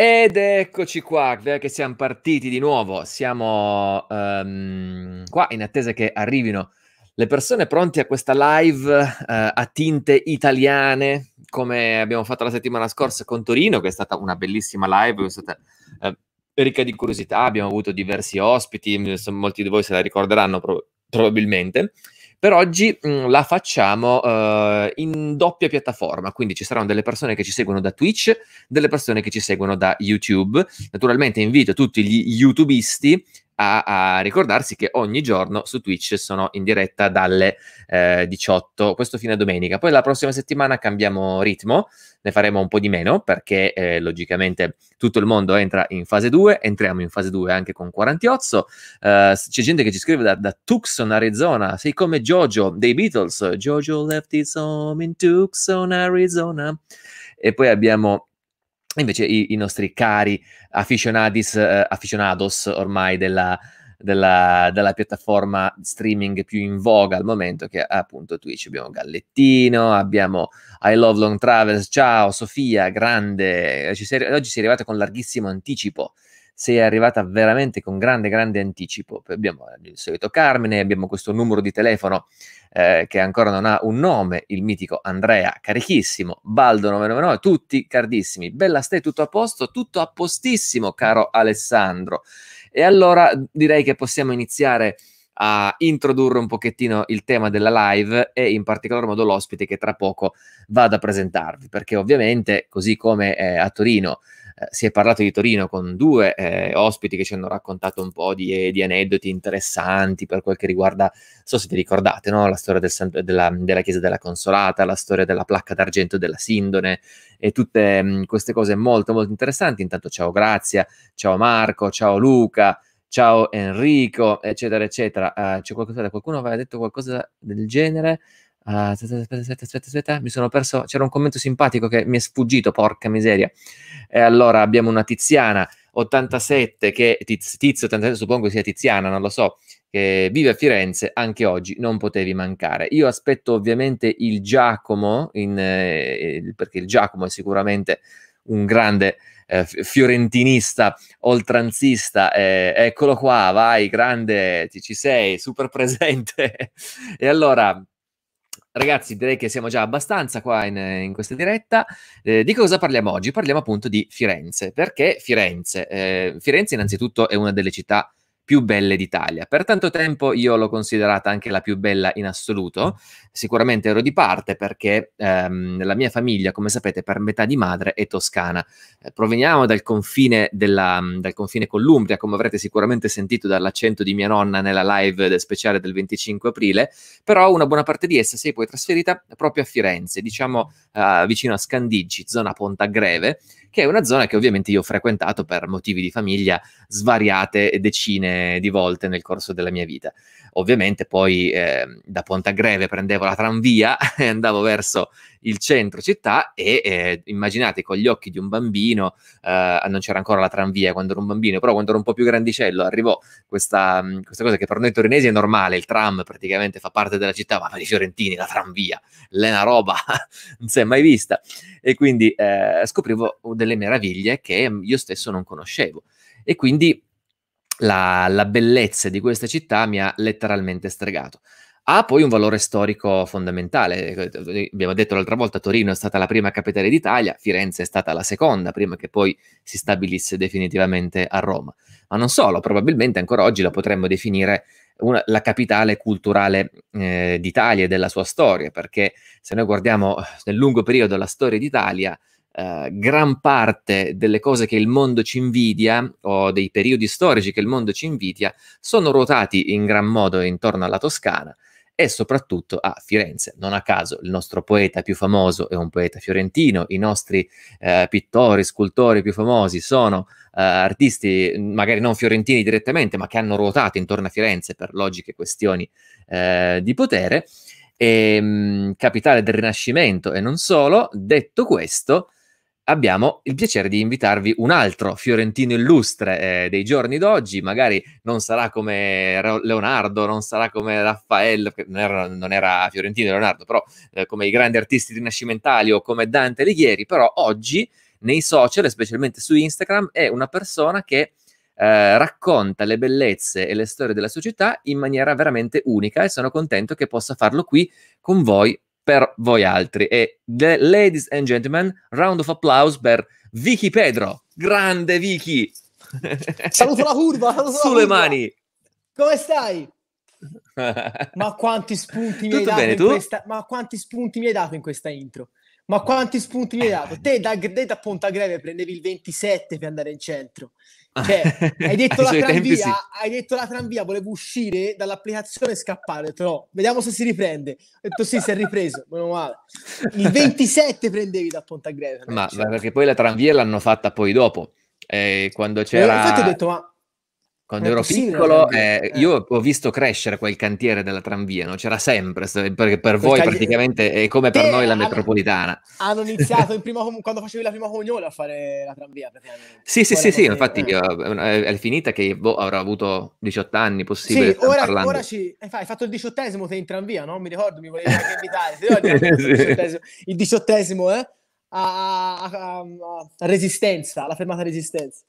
Ed eccoci qua, che siamo partiti di nuovo. Siamo um, qua in attesa che arrivino le persone pronte a questa live uh, a tinte italiane, come abbiamo fatto la settimana scorsa con Torino, che è stata una bellissima live, è stata uh, ricca di curiosità, abbiamo avuto diversi ospiti, molti di voi se la ricorderanno pro- probabilmente. Per oggi mh, mm, la facciamo uh, in doppia piattaforma, quindi ci saranno delle persone che ci seguono da Twitch, delle persone che ci seguono da YouTube. Naturalmente invito tutti gli youtubisti a, a, ricordarsi che ogni giorno su Twitch sono in diretta dalle eh, 18, questo fine domenica. Poi la prossima settimana cambiamo ritmo, ne faremo un po' di meno perché eh, logicamente tutto il mondo entra in fase 2, entriamo in fase 2 anche con 48. Eh, c'è gente che ci scrive da, da, Tucson, Arizona, sei come Jojo dei Beatles, Jojo left his home in Tucson, Arizona. E poi abbiamo invece i, i nostri cari aficionadis, eh, aficionados ormai della, della, della, piattaforma streaming più in voga al momento, che è appunto Twitch. Abbiamo Gallettino, abbiamo I Love Long Travels, ciao Sofia, grande, ci sei, oggi sei arrivata con larghissimo anticipo. Sei arrivata veramente con grande, grande anticipo. Abbiamo il solito Carmine, abbiamo questo numero di telefono eh, che ancora non ha un nome, il mitico Andrea, carichissimo, Baldo 999, tutti cardissimi. Bella stai tutto a posto, tutto a postissimo, caro Alessandro. E allora direi che possiamo iniziare a introdurre un pochettino il tema della live e in particolar modo l'ospite che tra poco vado a presentarvi, perché ovviamente, così come eh, a Torino eh, si è parlato di Torino con due eh, ospiti che ci hanno raccontato un po' di, eh, di, aneddoti interessanti per quel che riguarda, so se vi ricordate, no? la storia del, della, della, Chiesa della Consolata, la storia della placca d'argento della Sindone e tutte mh, mm, queste cose molto molto interessanti. Intanto ciao Grazia, ciao Marco, ciao Luca ciao Enrico, eccetera, eccetera. Uh, c'è qualcosa, qualcuno aveva detto qualcosa del genere? Uh, aspetta, aspetta, aspetta, aspetta, mi sono perso. C'era un commento simpatico che mi è sfuggito, porca miseria. E allora abbiamo una Tiziana 87 che tiz, Tizio 87 suppongo sia Tiziana, non lo so, che vive a Firenze anche oggi, non potevi mancare. Io aspetto ovviamente il Giacomo in, eh, perché il Giacomo è sicuramente un grande eh, fiorentinista, oltranzista, eh, eccolo qua, vai, grande, ci, ci sei, super presente. e allora ragazzi, direi che siamo già abbastanza qua in, in questa diretta. Eh, di cosa parliamo oggi? Parliamo appunto di Firenze. Perché Firenze? Eh, Firenze, innanzitutto, è una delle città più belle d'Italia. Per tanto tempo io l'ho considerata anche la più bella in assoluto. Sicuramente ero di parte perché ehm, la mia famiglia, come sapete, per metà di madre è toscana. Eh, proveniamo dal confine, della, dal confine con l'Umbria, come avrete sicuramente sentito dall'accento di mia nonna nella live speciale del 25 aprile, però una buona parte di essa si è poi trasferita proprio a Firenze, diciamo eh, vicino a Scandiggi, zona Pontagreve, che è una zona che ovviamente io ho frequentato per motivi di famiglia svariate decine di volte nel corso della mia vita. Ovviamente poi eh, da Pontagreve prendevo la tranvia e andavo verso il centro città e eh, immaginate con gli occhi di un bambino, eh, non c'era ancora la tranvia quando ero un bambino, però quando ero un po' più grandicello arrivò questa, mm, questa cosa che per noi torinesi è normale, il tram praticamente fa parte della città, ma per i fiorentini la tranvia, è una roba, non si è mai vista. E quindi eh, scoprivo delle meraviglie che io stesso non conoscevo. E quindi la, la bellezza di questa città mi ha letteralmente stregato ha poi un valore storico fondamentale. Ecco, abbiamo detto l'altra volta, Torino è stata la prima capitale d'Italia, Firenze è stata la seconda, prima che poi si stabilisse definitivamente a Roma. Ma non solo, probabilmente ancora oggi la potremmo definire una, la capitale culturale eh, d'Italia e della sua storia, perché se noi guardiamo nel lungo periodo la storia d'Italia, eh, gran parte delle cose che il mondo ci invidia o dei periodi storici che il mondo ci invidia sono ruotati in gran modo intorno alla Toscana e soprattutto a Firenze. Non a caso il nostro poeta più famoso è un poeta fiorentino, i nostri eh, pittori, scultori più famosi sono eh, artisti magari non fiorentini direttamente, ma che hanno ruotato intorno a Firenze per logiche questioni eh, di potere, e, ehm, mh, capitale del Rinascimento e non solo. Detto questo, abbiamo il piacere di invitarvi un altro fiorentino illustre eh, dei giorni d'oggi, magari non sarà come Leonardo, non sarà come Raffaello, che non era, non era fiorentino Leonardo, però eh, come i grandi artisti rinascimentali o come Dante Alighieri, però oggi nei social, specialmente su Instagram, è una persona che eh, racconta le bellezze e le storie della società in maniera veramente unica e sono contento che possa farlo qui con voi per voi altri. E ladies and gentlemen, round of applause per Vicky Pedro. Grande Vicky! Saluto la curva! Saluto Sulle la curva. mani! Come stai? Ma quanti spunti mi hai Tutto dato in questa... Ma quanti spunti mi hai dato in questa intro? Ma quanti spunti mi hai dato? Eh. Te da, te da Ponta Greve prendevi il 27 per andare in centro. Cioè, hai detto, la tranvia, sì. hai detto la tranvia, volevo uscire dall'applicazione e scappare. Ho detto no, vediamo se si riprende. Ho detto sì, si è ripreso, meno male. Il 27 prendevi da Ponta Greve. Ma cioè. perché poi la tranvia l'hanno fatta poi dopo. Eh, quando c'era... Eh, infatti ho detto ma quando eh, ero piccolo, eh, eh, io ho visto crescere quel cantiere della tranvia, no? c'era sempre, perché per voi cagli... praticamente è come per eh, noi la hanno, metropolitana. Hanno iniziato in prima, quando facevi la prima comunione a fare la tranvia Sì, sì, sì, sì, infatti eh. io, è, finita che boh, avrò avuto 18 anni, possibile. Sì, ora, ora ci... hai fatto il diciottesimo te in tranvia, no? Mi ricordo, mi volevi anche invitare. sì. il, diciottesimo, il diciottesimo, eh? A, a, a, a resistenza, alla fermata resistenza.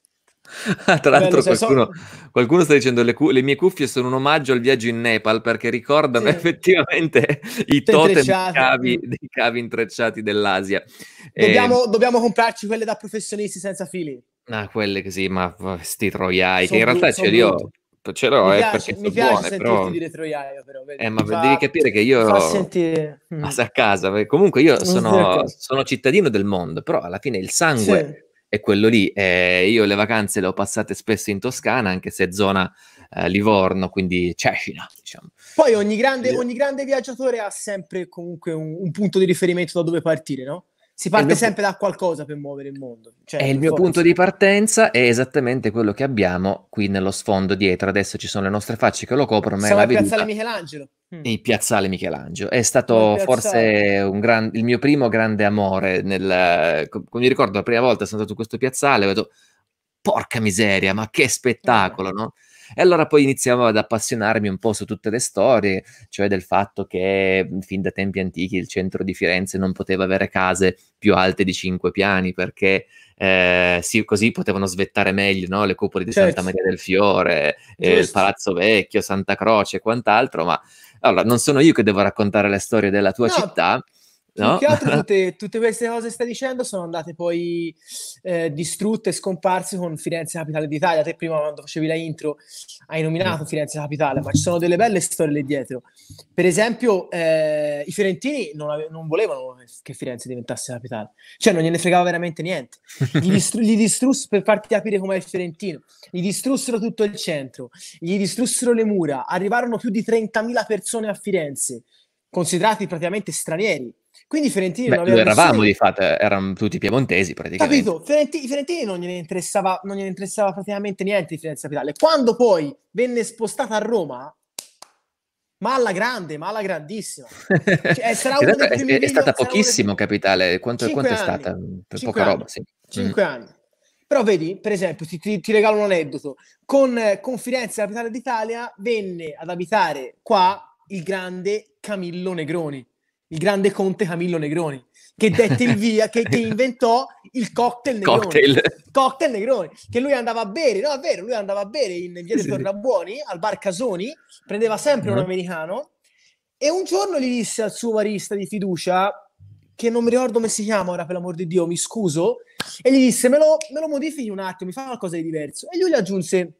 Ah, tra l'altro, cioè, qualcuno, so... qualcuno, sta dicendo le, le mie cuffie sono un omaggio al viaggio in Nepal perché ricordano sì. effettivamente i totem dei cavi, dei cavi, intrecciati dell'Asia. Dobbiamo, eh... dobbiamo comprarci quelle da professionisti senza fili. Ah, quelle che sì, ma sti troiai, che in realtà ce li ho. Ce l'ho, mi eh, mi piace buone, sentirti però... dire troiaio, però. Vedi, eh, ma fa... devi capire che io... Fa sentire... Ma mm. a casa, comunque io sono, sono, cittadino del mondo, però alla fine il sangue... Sì è quello lì. Eh, io le vacanze le ho passate spesso in Toscana, anche se zona eh, Livorno, quindi Cecina. Diciamo. Poi ogni grande, ogni grande, viaggiatore ha sempre comunque un, un punto di riferimento da dove partire, no? si parte sempre da qualcosa per muovere il mondo. Cioè, il mio forza. punto di partenza è esattamente quello che abbiamo qui nello sfondo dietro. Adesso ci sono le nostre facce che lo coprono. Siamo al piazzale Michelangelo. Mm. Il piazzale Michelangelo. È stato forse gran, il mio primo grande amore. Nel, come mi ricordo la prima volta sono andato in questo piazzale, e ho detto, porca miseria, ma che spettacolo, eh. no? E allora poi iniziavo ad appassionarmi un po' su tutte le storie, cioè del fatto che fin da tempi antichi il centro di Firenze non poteva avere case più alte di cinque piani perché eh, sì, così potevano svettare meglio no? le cupole di certo. Santa Maria del Fiore, eh, il Palazzo Vecchio, Santa Croce e quant'altro, ma allora non sono io che devo raccontare le storie della tua no. città, No. Più che altro tutte, tutte, queste cose che stai dicendo sono andate poi eh, distrutte e scomparse con Firenze Capitale d'Italia. Te prima quando facevi la intro hai nominato mm. Firenze Capitale, ma ci sono delle belle storie lì dietro. Per esempio eh, i fiorentini non, ave- non, volevano che Firenze diventasse capitale, cioè non gliene fregava veramente niente. Gli, distru- gli distrussero, per farti capire com'è il fiorentino, gli distrussero tutto il centro, gli distrussero le mura, arrivarono più di 30.000 persone a Firenze, considerati praticamente stranieri quindi Fiorentini Beh, non aveva eravamo nessuno. di fatto, eh, erano tutti piemontesi praticamente. Capito, Fiorentini, Fiorentini non, gliene interessava, non gliene interessava praticamente niente di Firenze Capitale. Quando poi venne spostata a Roma, ma alla grande, ma alla grandissima. Cioè, esatto, è, è, video, è, stata pochissimo dei... capitale, quanto, quanto è stata? Mm, per poca anni. roba, sì. Cinque mm. anni. Però vedi, per esempio, ti, ti, ti regalo un aneddoto. Con, con Firenze, la capitale d'Italia, venne ad abitare qua il grande Camillo Negroni il grande conte Camillo Negroni, che dette il via, che, che inventò il cocktail Negroni. Cocktail. cocktail. Negroni, che lui andava a bere, no è vero, lui andava a bere in via dei sì. Tornabuoni, al bar Casoni, prendeva sempre mm. un uh-huh. americano, e un giorno gli disse al suo barista di fiducia, che non mi ricordo come si chiama ora, per l'amor di Dio, mi scuso, e gli disse, me lo, me lo modifichi un attimo, mi fa qualcosa di diverso. E lui gli aggiunse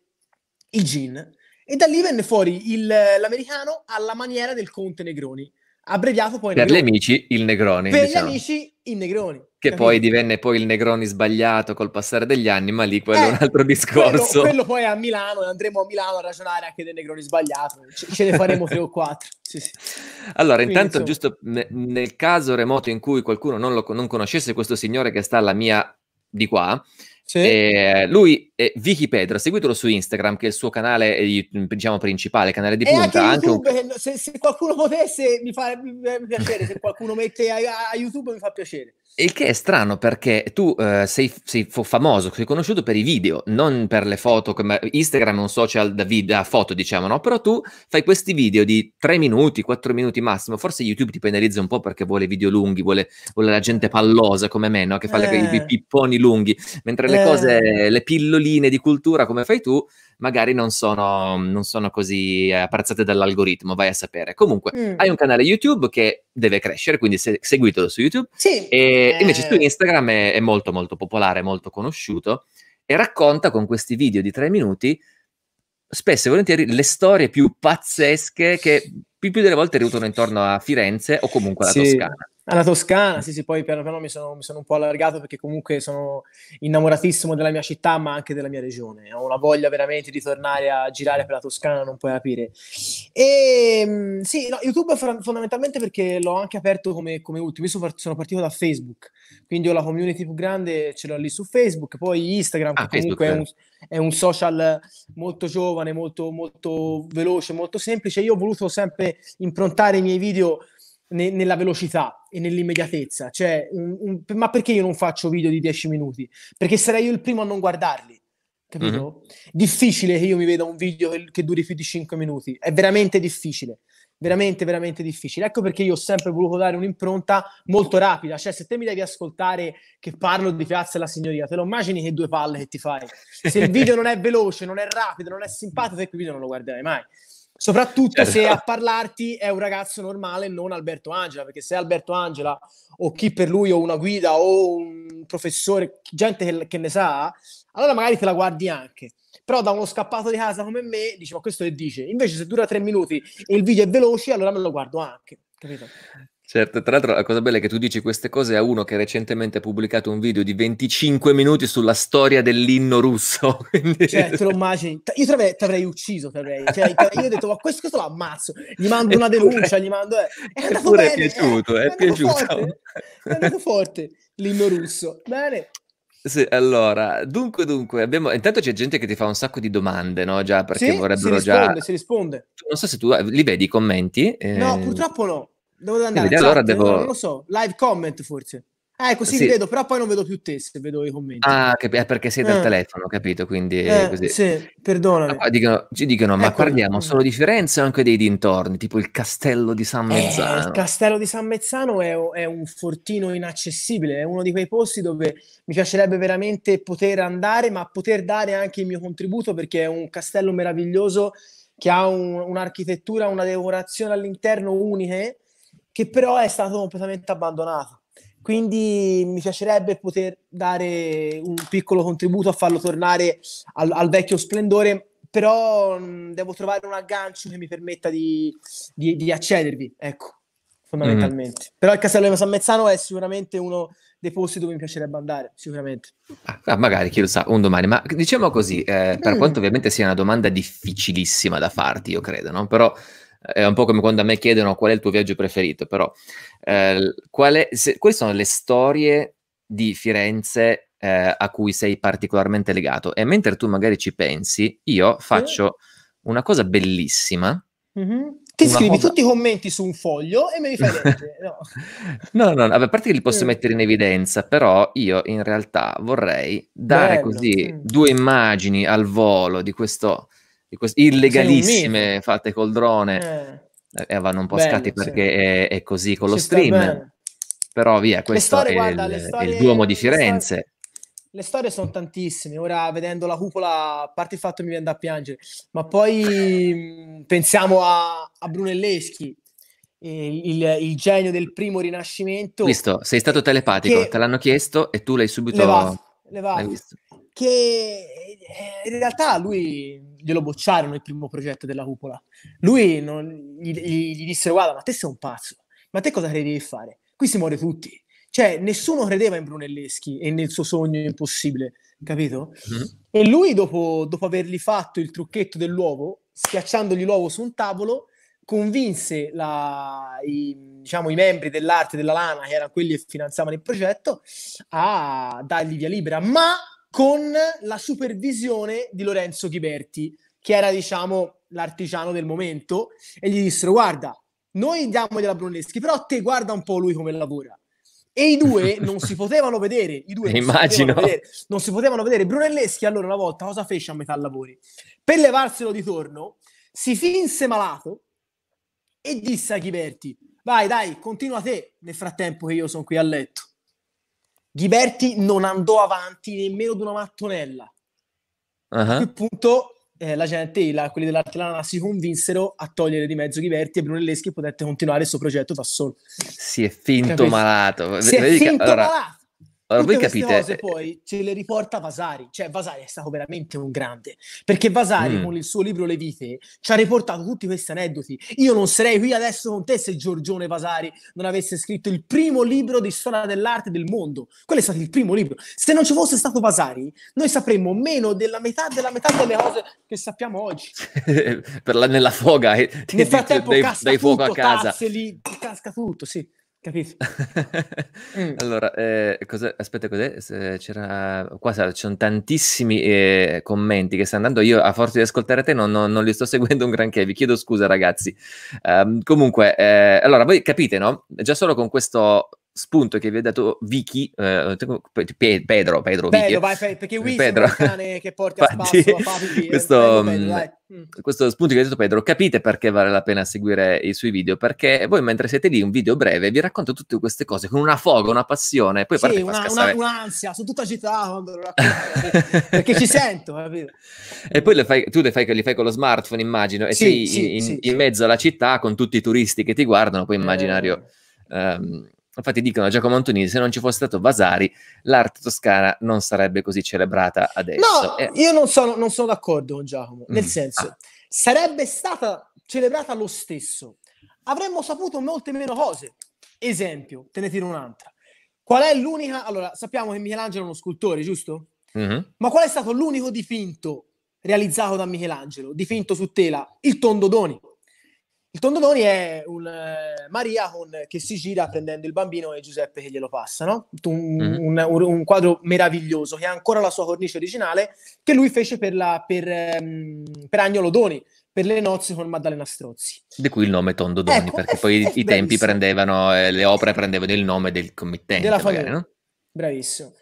il gin, e da lì venne fuori il, l'americano alla maniera del conte Negroni abbreviato poi per gli amici il Negroni per diciamo. gli amici il Negroni che capito? poi divenne poi il Negroni sbagliato col passare degli anni ma lì quello eh, è un eh, altro discorso quello, quello poi a Milano andremo a Milano a ragionare anche del Negroni sbagliato ce, ce ne faremo tre o quattro sì, sì. allora Quindi, intanto insomma. giusto ne, nel caso remoto in cui qualcuno non, lo, non conoscesse questo signore che sta alla mia di qua sì. Eh, lui, è eh, Vicky Pedro, seguitelo su Instagram, che è il suo canale eh, diciamo, principale, canale di punta. Anche YouTube, un... Eh, se, se, qualcuno potesse, mi fa, mi fa piacere, se qualcuno mette a, a, YouTube mi fa piacere. Il che è strano perché tu eh, sei, sei, famoso, sei conosciuto per i video, non per le foto. Come Instagram è un social da, video, da foto, diciamo, no? Però tu fai questi video di 3 minuti, 4 minuti massimo. Forse YouTube ti penalizza un po' perché vuole video lunghi, vuole, vuole la gente pallosa come me, no? Che fa eh. i pipponi lunghi, mentre le le eh. cose, le pilloline di cultura come fai tu, magari non sono, non sono così eh, apprezzate dall'algoritmo, vai a sapere. Comunque, mm. hai un canale YouTube che deve crescere, quindi se, seguitelo su YouTube. Sì. E eh. invece su Instagram è, è molto molto popolare, molto conosciuto e racconta con questi video di tre minuti spesso e volentieri le storie più pazzesche che più, più delle volte ruotano intorno a Firenze o comunque alla sì. Toscana alla Toscana, sì, sì, poi piano piano mi sono, mi sono, un po' allargato perché comunque sono innamoratissimo della mia città, ma anche della mia regione. Ho una voglia veramente di tornare a girare per la Toscana, non puoi capire. E ehm, sì, no, YouTube fondamentalmente perché l'ho anche aperto come, come ultimo. Io sono partito da Facebook, quindi ho la community più grande, ce l'ho lì su Facebook, poi Instagram, ah, che comunque Facebook, è, eh. un, è un, social molto giovane, molto, molto veloce, molto semplice. Io ho voluto sempre improntare i miei video ne, nella velocità e nell'immediatezza. Cioè, un, un, ma perché io non faccio video di 10 minuti? Perché sarei io il primo a non guardarli. Capito? Mm-hmm. Difficile che io mi veda un video che, che duri più di 5 minuti. È veramente difficile veramente, veramente difficile. Ecco perché io ho sempre voluto dare un'impronta molto rapida, cioè se te mi devi ascoltare che parlo di Piazza della Signoria, te lo immagini che due palle che ti fai. Se il video non è veloce, non è rapido, non è simpatico, te quel video non lo guarderai mai. Soprattutto se esatto. a parlarti è un ragazzo normale, non Alberto Angela, perché se Alberto Angela o chi per lui o una guida o un professore, gente che, che ne sa, allora magari te la guardi anche. Però da uno scappato di casa come me dice ma questo che dice? Invece se dura tre minuti e il video è veloce, allora me lo guardo anche. Capito? Certo, tra l'altro la cosa bella è che tu dici queste cose a uno che recentemente ha pubblicato un video di 25 minuti sulla storia dell'inno russo. Quindi... Cioè, te lo immagini? Io ti avrei ucciso, t'avrei. Cioè, io ho detto, ma questo, questo lo ammazzo, gli mando una denuncia, gli mando... Eh, è andato è eh. piaciuto, è, è, è piaciuto. Forte, eh. è andato forte l'inno russo. Bene, sì, allora, dunque, dunque, abbiamo... intanto c'è gente che ti fa un sacco di domande, no? Già, perché sì, vorrebbero si risponde, già... si risponde. Non so se tu li vedi i commenti. Eh... No, ehm, purtroppo no. Devo andare? Quindi, allora devo... Non lo so, live comment forse. Eh, così sì. vedo, però poi non vedo più te se vedo i commenti. Ah, che, è perché sei dal eh. telefono, capito? Quindi eh, così. Sì, perdonami. Ma dicono, ci dicono, ma ecco, parliamo mm. solo di Firenze o anche dei dintorni, tipo il castello di San Mezzano? Eh, il castello di San Mezzano è, è, un fortino inaccessibile, è uno di quei posti dove mi piacerebbe veramente poter andare, ma poter dare anche il mio contributo perché è un castello meraviglioso che ha un, un'architettura, una decorazione all'interno uniche che però è stato completamente abbandonato. Quindi mi piacerebbe poter dare un piccolo contributo a farlo tornare al, al vecchio splendore, però mh, mm, devo trovare un aggancio che mi permetta di, di, di accedervi, ecco, fondamentalmente. Mm. Però il Castello di San Mezzano è sicuramente uno dei posti dove mi piacerebbe andare, sicuramente. Ah, magari, chi lo sa, un domani. Ma diciamo così, eh, per mm. quanto ovviamente sia una domanda difficilissima da farti, io credo, no? Però è un po' come quando a me chiedono qual è il tuo viaggio preferito, però eh, è, se, quali sono le storie di Firenze eh, a cui sei particolarmente legato? E mentre tu magari ci pensi, io faccio una cosa bellissima. Mm-hmm. Ti scrivi cosa... tutti i commenti su un foglio e me li fai leggere. No, no, no, no a parte che li posso mm. mettere in evidenza, però io in realtà vorrei dare Bello. così mm. due immagini al volo di questo di queste illegalissime fatte col drone. Eh. eh vanno un po' scatti perché sì. è, è, così con Ci lo stream. Bene. Però via, questo storie, è, guarda, il, storie, è, il, Duomo di Firenze. Le storie, sono tantissime. Ora vedendo la cupola, a parte il fatto che mi viene da piangere, ma poi pensiamo a, a Brunelleschi, eh, il, il, genio del primo rinascimento. Visto, sei stato telepatico, te l'hanno chiesto e tu l'hai subito Le va, L'hai visto. Che eh, in realtà lui glielo bocciarono il primo progetto della cupola. Lui non, gli, gli dissero: Guarda, ma te sei un pazzo, ma te cosa credi di fare? Qui si muore tutti. Cioè, nessuno credeva in Brunelleschi e nel suo sogno impossibile, capito? Mm-hmm. E lui, dopo, dopo avergli fatto il trucchetto dell'uovo, schiacciandogli l'uovo su un tavolo, convinse la, i, diciamo, i membri dell'arte della lana, che erano quelli che finanziavano il progetto, a dargli via libera. Ma con la supervisione di Lorenzo Ghiberti, che era, diciamo, l'artigiano del momento, e gli dissero, guarda, noi diamo della Brunelleschi, però te guarda un po' lui come lavora. E i due non si potevano vedere, i due non si, vedere, non si potevano vedere. Brunelleschi allora una volta cosa fece a metà lavori? Per levarselo di torno, si finse malato e disse a Ghiberti, vai dai, continua te nel frattempo che io sono qui a letto. Ghiberti non andò avanti nemmeno di una mattonella. Uh-huh. A quel punto eh, la gente, la, quelli dell'Artelana si convinsero a togliere di mezzo Ghiberti e Brunelleschi potette continuare il suo progetto da solo. Si è finto Capito? malato. Si è finto allora, malato. Allora, Tutte voi capite... cose poi ce le riporta Vasari, cioè Vasari è stato veramente un grande, perché Vasari mm. con il suo libro Le vite ci ha riportato tutti questi aneddoti. Io non sarei qui adesso con te se Giorgione Vasari non avesse scritto il primo libro di storia dell'arte del mondo. Quello è stato il primo libro. Se non ci fosse stato Vasari, noi sapremmo meno della metà della metà delle cose che sappiamo oggi. per la, nella foga, eh, nel frattempo dai, casca dai fuoco tutto, a casa. Tazzeli, casca tutto, sì. Capisco. mm. Allora, eh, cos'è? aspetta, cos'è? c'era... Qua ci sono tantissimi eh, commenti che stanno andando. Io, a forza di ascoltare te, non, non, non li sto seguendo un granché. Vi chiedo scusa, ragazzi. Um, comunque, eh, allora, voi capite, no? Già solo con questo spunto che vi ha dato Vicky, eh, Pe- Pedro, Pedro, Bello, Vicky. vai, perché Wiki Pedro. cane che porta spazio a spasso Fabi, eh, questo, mm, mm. questo spunto che vi ha dato Pedro, capite perché vale la pena seguire i suoi video, perché voi mentre siete lì, un video breve, vi racconto tutte queste cose con una foga, una passione, poi sì, parte una, una, un'ansia, sono tutto agitato quando lo racconto, perché ci sento, capito? E poi le fai, tu le fai, li fai con lo smartphone, immagino, e sì, sei sì, in, sì, in, in, mezzo alla città con tutti i turisti che ti guardano, poi eh. immaginario... Eh. Um, Infatti dicono a Giacomo Antonini, se non ci fosse stato Vasari, l'arte toscana non sarebbe così celebrata adesso. No, eh. io non sono, non sono, d'accordo con Giacomo, nel mm. senso, ah. sarebbe stata celebrata lo stesso. Avremmo saputo molte meno cose. Esempio, te ne un'altra. Qual è l'unica? Allora, sappiamo che Michelangelo è uno scultore, giusto? Mm-hmm. Ma qual è stato l'unico dipinto realizzato da Michelangelo, dipinto su tela? Il Tondodoni. Il Tondoloni è un eh, Maria con, che si gira prendendo il bambino e Giuseppe che glielo passa, no? un, mm-hmm. un, un, quadro meraviglioso che ha ancora la sua cornice originale che lui fece per, la, per, ehm, per Agnolo Doni, per le nozze con Maddalena Strozzi. Di cui il nome Tondo Doni, ecco, perché poi i tempi prendevano, eh, le opere prendevano il nome del committente. Della magari, famiglia. No? Bravissimo.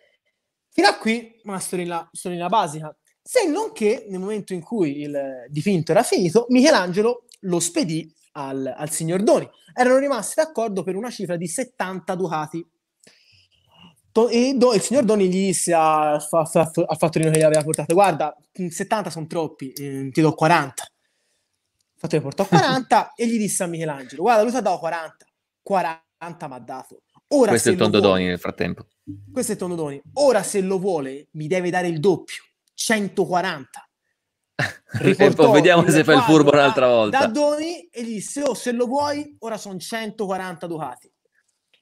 Fino a qui una storina, storina basica. Se non che nel momento in cui il eh, dipinto era finito, Michelangelo lo spedì al, al signor Doni. Erano rimasti d'accordo per una cifra di 70 ducati. e do- il signor Doni gli disse al, fa- fa- fattorino che gli aveva portato: Guarda, 70 sono troppi, eh, ti do 40. Il fattorino portò 40 e gli disse a Michelangelo: Guarda, lui ti ha dato 40. 40 mi ha dato. Ora, questo è il tondo Doni nel frattempo. Questo è il Doni. Ora se lo vuole mi deve dare il doppio, 140. Riportò, vediamo se fa il furbo un'altra volta. Da Doni e disse: Oh, se lo vuoi, ora sono 140 ducati.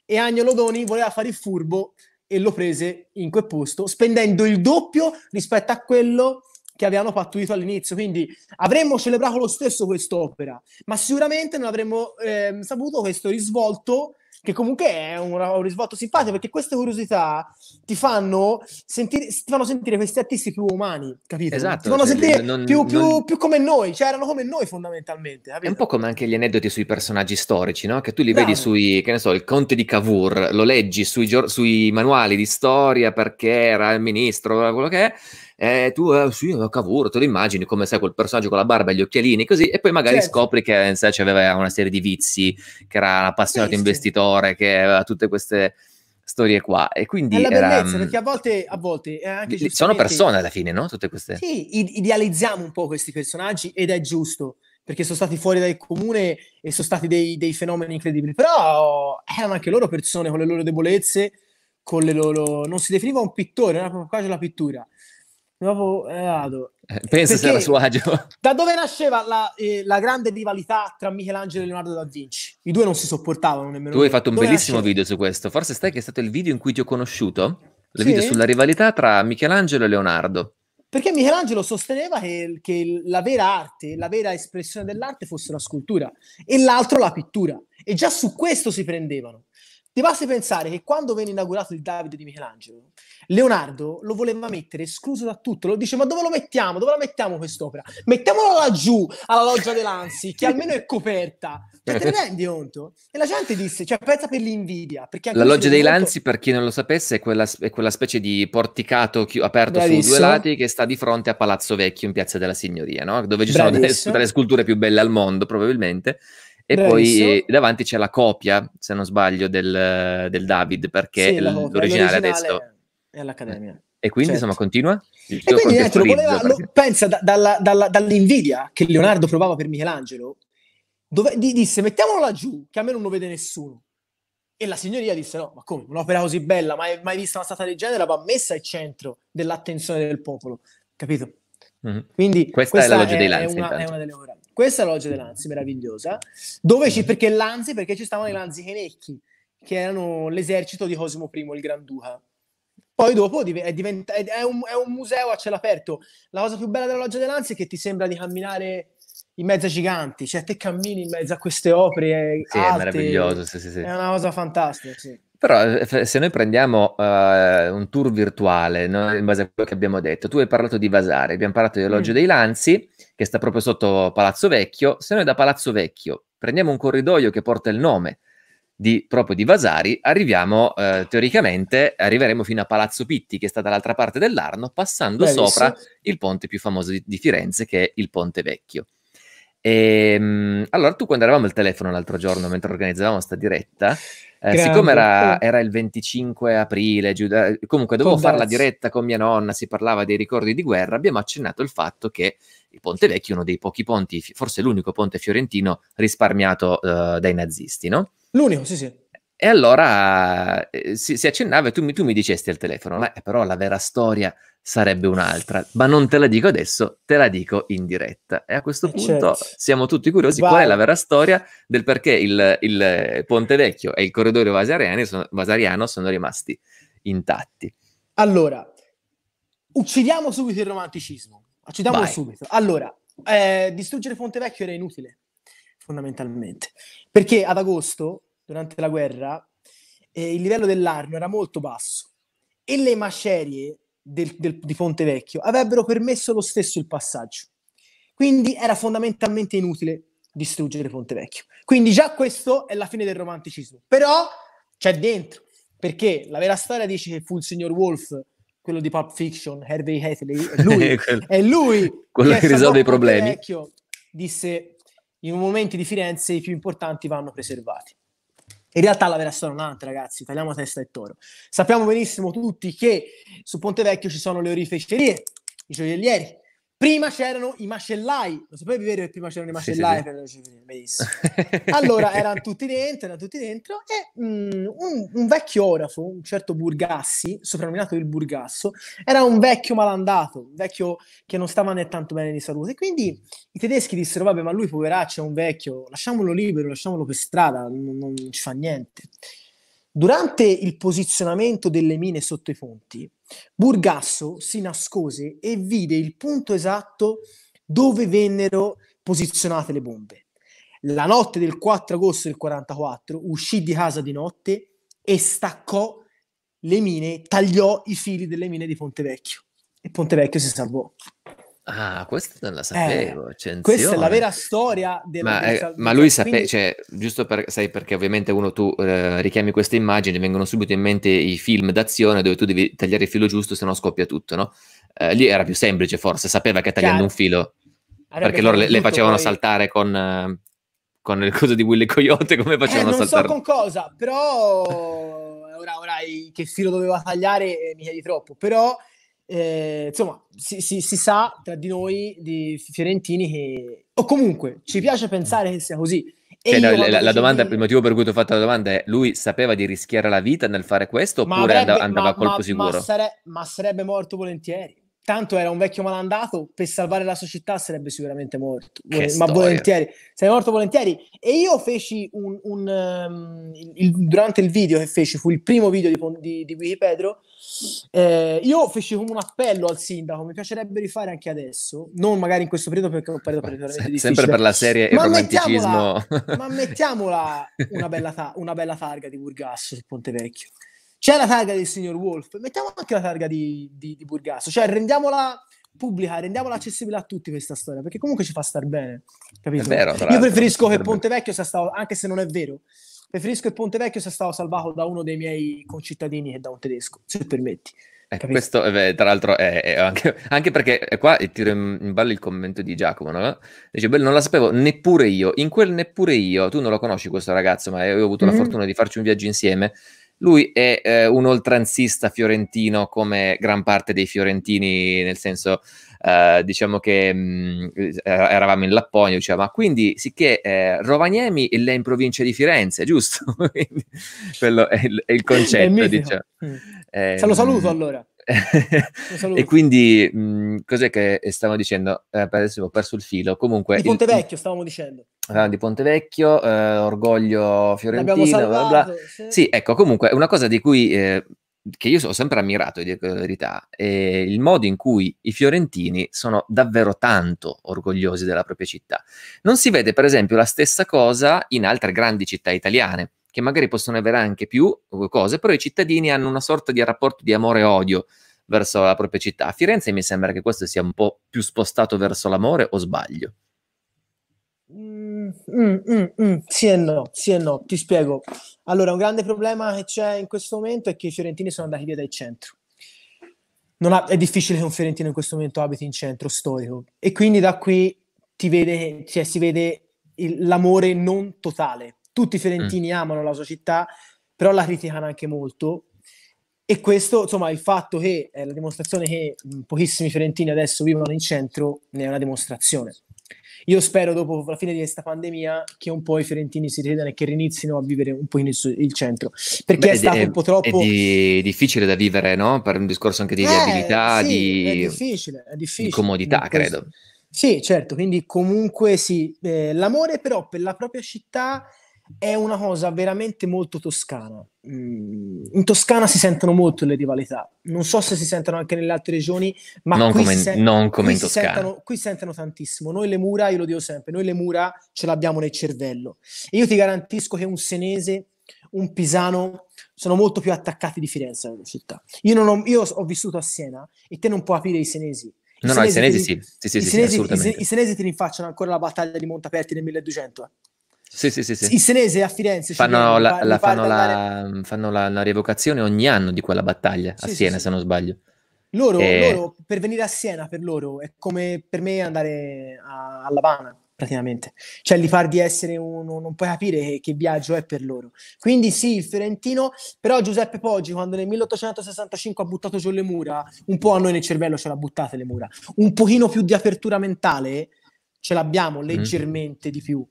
E Agnolo Doni voleva fare il furbo e lo prese in quel posto, spendendo il doppio rispetto a quello che avevano pattuito all'inizio. Quindi avremmo celebrato lo stesso quest'opera, ma sicuramente non avremmo eh, saputo questo risvolto che comunque è un, un risvolto simpatico, perché queste curiosità ti fanno sentire, ti fanno sentire questi artisti più umani, capito? Esatto. Ti fanno cioè, sentire non, più, non... Più, come noi, cioè erano come noi fondamentalmente. Capito? È un po' come anche gli aneddoti sui personaggi storici, no? Che tu li Bravo. vedi sui, che ne so, il conte di Cavour, lo leggi sui, sui manuali di storia perché era il ministro, quello che è, eh, tu eh, sì, eh, cavolo, te lo immagini come sai quel personaggio con la barba e gli occhialini così e poi magari certo. scopri che in sé aveva una serie di vizi, che era un appassionato sì, investitore, sì. che aveva tutte queste storie qua e quindi è la bellezza era, perché a mm, volte, a volte eh, anche sono persone alla fine no? tutte queste sì idealizziamo un po' questi personaggi ed è giusto perché sono stati fuori dal comune e sono stati dei, dei, fenomeni incredibili, però erano anche loro persone con le loro debolezze, con le loro... non si definiva un pittore, era proprio quasi la pittura, nuovo eado. Eh, pensa se era suo agio. Da dove nasceva la, eh, la, grande rivalità tra Michelangelo e Leonardo da Vinci? I due non si sopportavano nemmeno. Tu hai fatto un bellissimo nasceva? video su questo. Forse stai che è stato il video in cui ti ho conosciuto? Il sì. video sulla rivalità tra Michelangelo e Leonardo. Perché Michelangelo sosteneva che, che la vera arte, la vera espressione dell'arte fosse la scultura e l'altro la pittura. E già su questo si prendevano. Ti basti pensare che quando venne inaugurato il Davide di Michelangelo, Leonardo lo voleva mettere escluso da tutto. Lo dice: Ma dove lo mettiamo? Dove la mettiamo quest'opera? Mettiamola laggiù alla loggia dell'Anzi, che almeno è coperta. Cioè, te ne rendi conto? E la gente disse: Cioè, pensa per l'invidia. la loggia dei molto... Lanzi, per chi non lo sapesse, è quella, è quella specie di porticato chi... aperto Bravissimo. su due lati che sta di fronte a Palazzo Vecchio in Piazza della Signoria, no? dove ci Bravissimo. sono delle, delle sculture più belle al mondo, probabilmente. E Bravissimo. poi davanti c'è la copia, se non sbaglio, del, del David, perché sì, l'originale, l'originale adesso... È all'Accademia. E quindi, certo. insomma, continua? Il e quindi, eh, niente, lo voleva, lo, pensa, da, dalla, dalla, dall'invidia che Leonardo provava per Michelangelo, dove, di, disse, mettiamolo laggiù, che a me non lo vede nessuno. E la signoria disse, no, ma come, un'opera così bella, mai, mai vista una stata del genere, va messa al centro dell'attenzione del popolo, capito? Mm-hmm. Quindi questa, questa, è la logia dei Lanzi, è una, è una delle ore. Questa è la loggia dell'Anzi, meravigliosa. Dove ci, perché l'Anzi? Perché ci stavano i Lanzichenecchi, che erano l'esercito di Cosimo I, il Granduca. Poi dopo è, diventa, è, un, è, un, museo a cielo aperto. La cosa più bella della loggia dell'Anzi è che ti sembra di camminare in mezzo a giganti, cioè te cammini in mezzo a queste opere. Eh, sì, alte. è meraviglioso, sì, sì, sì. È una cosa fantastica, sì. Però eh, se noi prendiamo uh, un tour virtuale, no? in base a quello che abbiamo detto, tu hai parlato di Vasari, abbiamo parlato di logge mm. dei Lanzi, che sta proprio sotto Palazzo Vecchio, se noi da Palazzo Vecchio prendiamo un corridoio che porta il nome di, proprio di Vasari, arriviamo eh, teoricamente, arriveremo fino a Palazzo Pitti, che sta dall'altra parte dell'Arno, passando Bellissimo. sopra il ponte più famoso di, di, Firenze, che è il Ponte Vecchio. E, ehm, mh, allora, tu quando eravamo al telefono l'altro giorno, mentre organizzavamo sta diretta, eh, siccome era, era, il 25 aprile, comunque dovevo fare la diretta con mia nonna, si parlava dei ricordi di guerra, abbiamo accennato il fatto che il Ponte Vecchio uno dei pochi ponti, forse l'unico ponte fiorentino risparmiato uh, dai nazisti, no? L'unico, sì, sì. E allora eh, si, si, accennava e tu mi, tu mi dicesti al telefono, eh, però la vera storia sarebbe un'altra, ma non te la dico adesso, te la dico in diretta. E a questo eh, certo. punto certo. siamo tutti curiosi Vai. qual è la vera storia del perché il, il Ponte Vecchio e il corridoio vasariano, vasariano sono rimasti intatti. Allora, uccidiamo subito il romanticismo. Ci diamo subito. Allora, eh, distruggere Vecchio era inutile, fondamentalmente, perché ad agosto, durante la guerra, eh, il livello dell'Arno era molto basso e le macerie del, del, di Fontevecchio avrebbero permesso lo stesso il passaggio. Quindi era fondamentalmente inutile distruggere Ponte Vecchio. Quindi già questo è la fine del romanticismo. Però c'è dentro, perché la vera storia dice che fu il signor Wolf quello di Pulp Fiction, Hervey Hatley, è lui, è lui quello che, che risolve i problemi. Vecchio, disse, i momenti di Firenze i più importanti vanno preservati. In realtà la vera storia è un'altra, ragazzi, tagliamo testa e toro. Sappiamo benissimo tutti che su Ponte Vecchio ci sono le orificerie, i gioiellieri, Prima c'erano i macellai, lo sapevi vero che prima c'erano i macellai sì, sì, sì. Allora erano tutti dentro, erano tutti dentro e mh, mm, un, un, vecchio orafo, un certo Burgassi, soprannominato il Burgasso, era un vecchio malandato, un vecchio che non stava né tanto bene di salute. Quindi i tedeschi dissero, vabbè ma lui poveraccio è un vecchio, lasciamolo libero, lasciamolo per strada, non, non ci fa niente. Durante il posizionamento delle mine sotto i ponti, Burgasso si nascose e vide il punto esatto dove vennero posizionate le bombe. La notte del 4 agosto del 44 uscì di casa di notte e staccò le mine, tagliò i fili delle mine di Ponte Pontevecchio e Vecchio si salvò. Ah, questa non la eh, sapevo. Eh, questa è la vera storia della. Ma, eh, ma lui sapeva, quindi... cioè, giusto per, sai perché ovviamente uno tu eh, richiami queste immagini, vengono subito in mente i film d'azione dove tu devi tagliare il filo giusto, se no scoppia tutto, no? Eh, lì era più semplice, forse, sapeva che tagliando Chiaro. un filo. Allora, perché loro le, le facevano poi... saltare con, eh, con il coso di Willy Coyote, come facevano non saltare? Non so con cosa, però. Ora, ora che filo doveva tagliare, mi chiedi troppo, però eh, insomma, si, si, si, sa tra di noi di fiorentini che, o comunque, ci piace mm. pensare che sia così. Cioè, la, la, la domanda, il motivo per cui ti ho fatto la domanda è: lui sapeva di rischiare la vita nel fare questo oppure avrebbe, andava, andava ma, a colpo ma, sicuro? Ma, sare, ma sarebbe morto volentieri tanto era un vecchio malandato, per salvare la società sarebbe sicuramente morto, che ma storia. volentieri, sei morto volentieri. E io feci un, un um, il, durante il video che feci, fu il primo video di, di, di Wikipedro, eh, io feci come un appello al sindaco, mi piacerebbe rifare anche adesso, non magari in questo periodo perché ho un periodo particolarmente se, difficile. Sempre per la serie ma romanticismo. Mettiamola, ma mettiamola una bella, ta- una bella targa di Burgasso su Ponte Vecchio. C'è la targa del signor Wolf, mettiamo anche la targa di, di, di Burgasso, cioè rendiamola pubblica, rendiamola accessibile a tutti questa storia, perché comunque ci fa star bene, capito? Vero, Io preferisco che Ponte Vecchio sia stato, anche se non è vero, preferisco che Ponte Vecchio sia stato salvato da uno dei miei concittadini che da un tedesco, se permetti. Eh, questo eh, beh, tra l'altro è, è anche, anche, perché eh, qua tiro in, in, ballo il commento di Giacomo no? dice beh, non la sapevo neppure io in quel neppure io tu non lo conosci questo ragazzo ma io ho avuto mm-hmm. la fortuna di farci un viaggio insieme lui è eh, un oltranzista fiorentino come gran parte dei fiorentini, nel senso eh, diciamo che mh, mm, eravamo in Lapponia, diceva ma quindi sicché eh, Rovaniemi è in provincia di Firenze, giusto? Quello è il, è il concetto. È diciamo. mm. Se lo saluto ehm, allora. e quindi, mh, mm, cos'è che eh, stavo dicendo? Eh, adesso ho perso il filo. Comunque, di Ponte Vecchio, stavamo dicendo. Ah, di Pontevecchio, eh, Orgoglio Fiorentino, salvato, bla bla. Sì. sì. ecco, comunque, una cosa di cui... Eh, che io ho sempre ammirato, dico la verità, è il modo in cui i fiorentini sono davvero tanto orgogliosi della propria città. Non si vede, per esempio, la stessa cosa in altre grandi città italiane che magari possono avere anche più uh, cose, però i cittadini hanno una sorta di rapporto di amore e odio verso la propria città. A Firenze mi sembra che questo sia un po' più spostato verso l'amore o sbaglio? Mm, mm, mm, mm sì e no, sì e no, ti spiego. Allora, un grande problema che c'è in questo momento è che i fiorentini sono andati via dal centro. Ha, è difficile che un fiorentino in questo momento abiti in centro storico e quindi da qui vede, cioè, si vede il, l'amore non totale tutti i fiorentini mm. amano la sua città, però la criticano anche molto. E questo, insomma, il fatto che è la dimostrazione che mm, pochissimi fiorentini adesso vivono in centro ne è una dimostrazione. Io spero dopo la fine di questa pandemia che un po' i fiorentini si credano e che rinizino a vivere un po' il centro, perché Beh, è stato è, un po' troppo... È di, difficile da vivere, no? Per un discorso anche di eh, viabilità, sì, di... È difficile, è difficile. Di comodità, di credo. Sì, certo, quindi comunque sì, eh, l'amore però per la propria città è una cosa veramente molto toscana. Mm, in Toscana si sentono molto le rivalità. Non so se si sentono anche nelle altre regioni, ma non qui, come, sen- non come in Toscana. Sentono, qui sentono tantissimo. Noi le mura, io lo dico sempre, noi le mura ce l'abbiamo nel cervello. E io ti garantisco che un senese, un pisano, sono molto più attaccati di Firenze nella città. Io, ho, io ho vissuto a Siena e te non puoi aprire i senesi. I no, senesi no, i senesi ti, sì. Sì, sì, i, senesi, i, senesi, ti rinfacciano ancora la battaglia di Montaperti nel 1200. Eh. Sì, sì, sì, sì. In Senese a Firenze. Fanno, la, la, fanno, la, fanno la, rievocazione ogni anno di quella battaglia sì, a Siena, sì, se non sbaglio. Loro, e... Eh. loro, per venire a Siena, per loro, è come per me andare a, a Lavana, praticamente. Cioè, li far di essere uno, non puoi capire che, che viaggio è per loro. Quindi sì, il Fiorentino, però Giuseppe Poggi, quando nel 1865 ha buttato giù le mura, un po' a noi nel cervello ce l'ha buttate le mura, un pochino più di apertura mentale ce l'abbiamo mm. leggermente mm. di più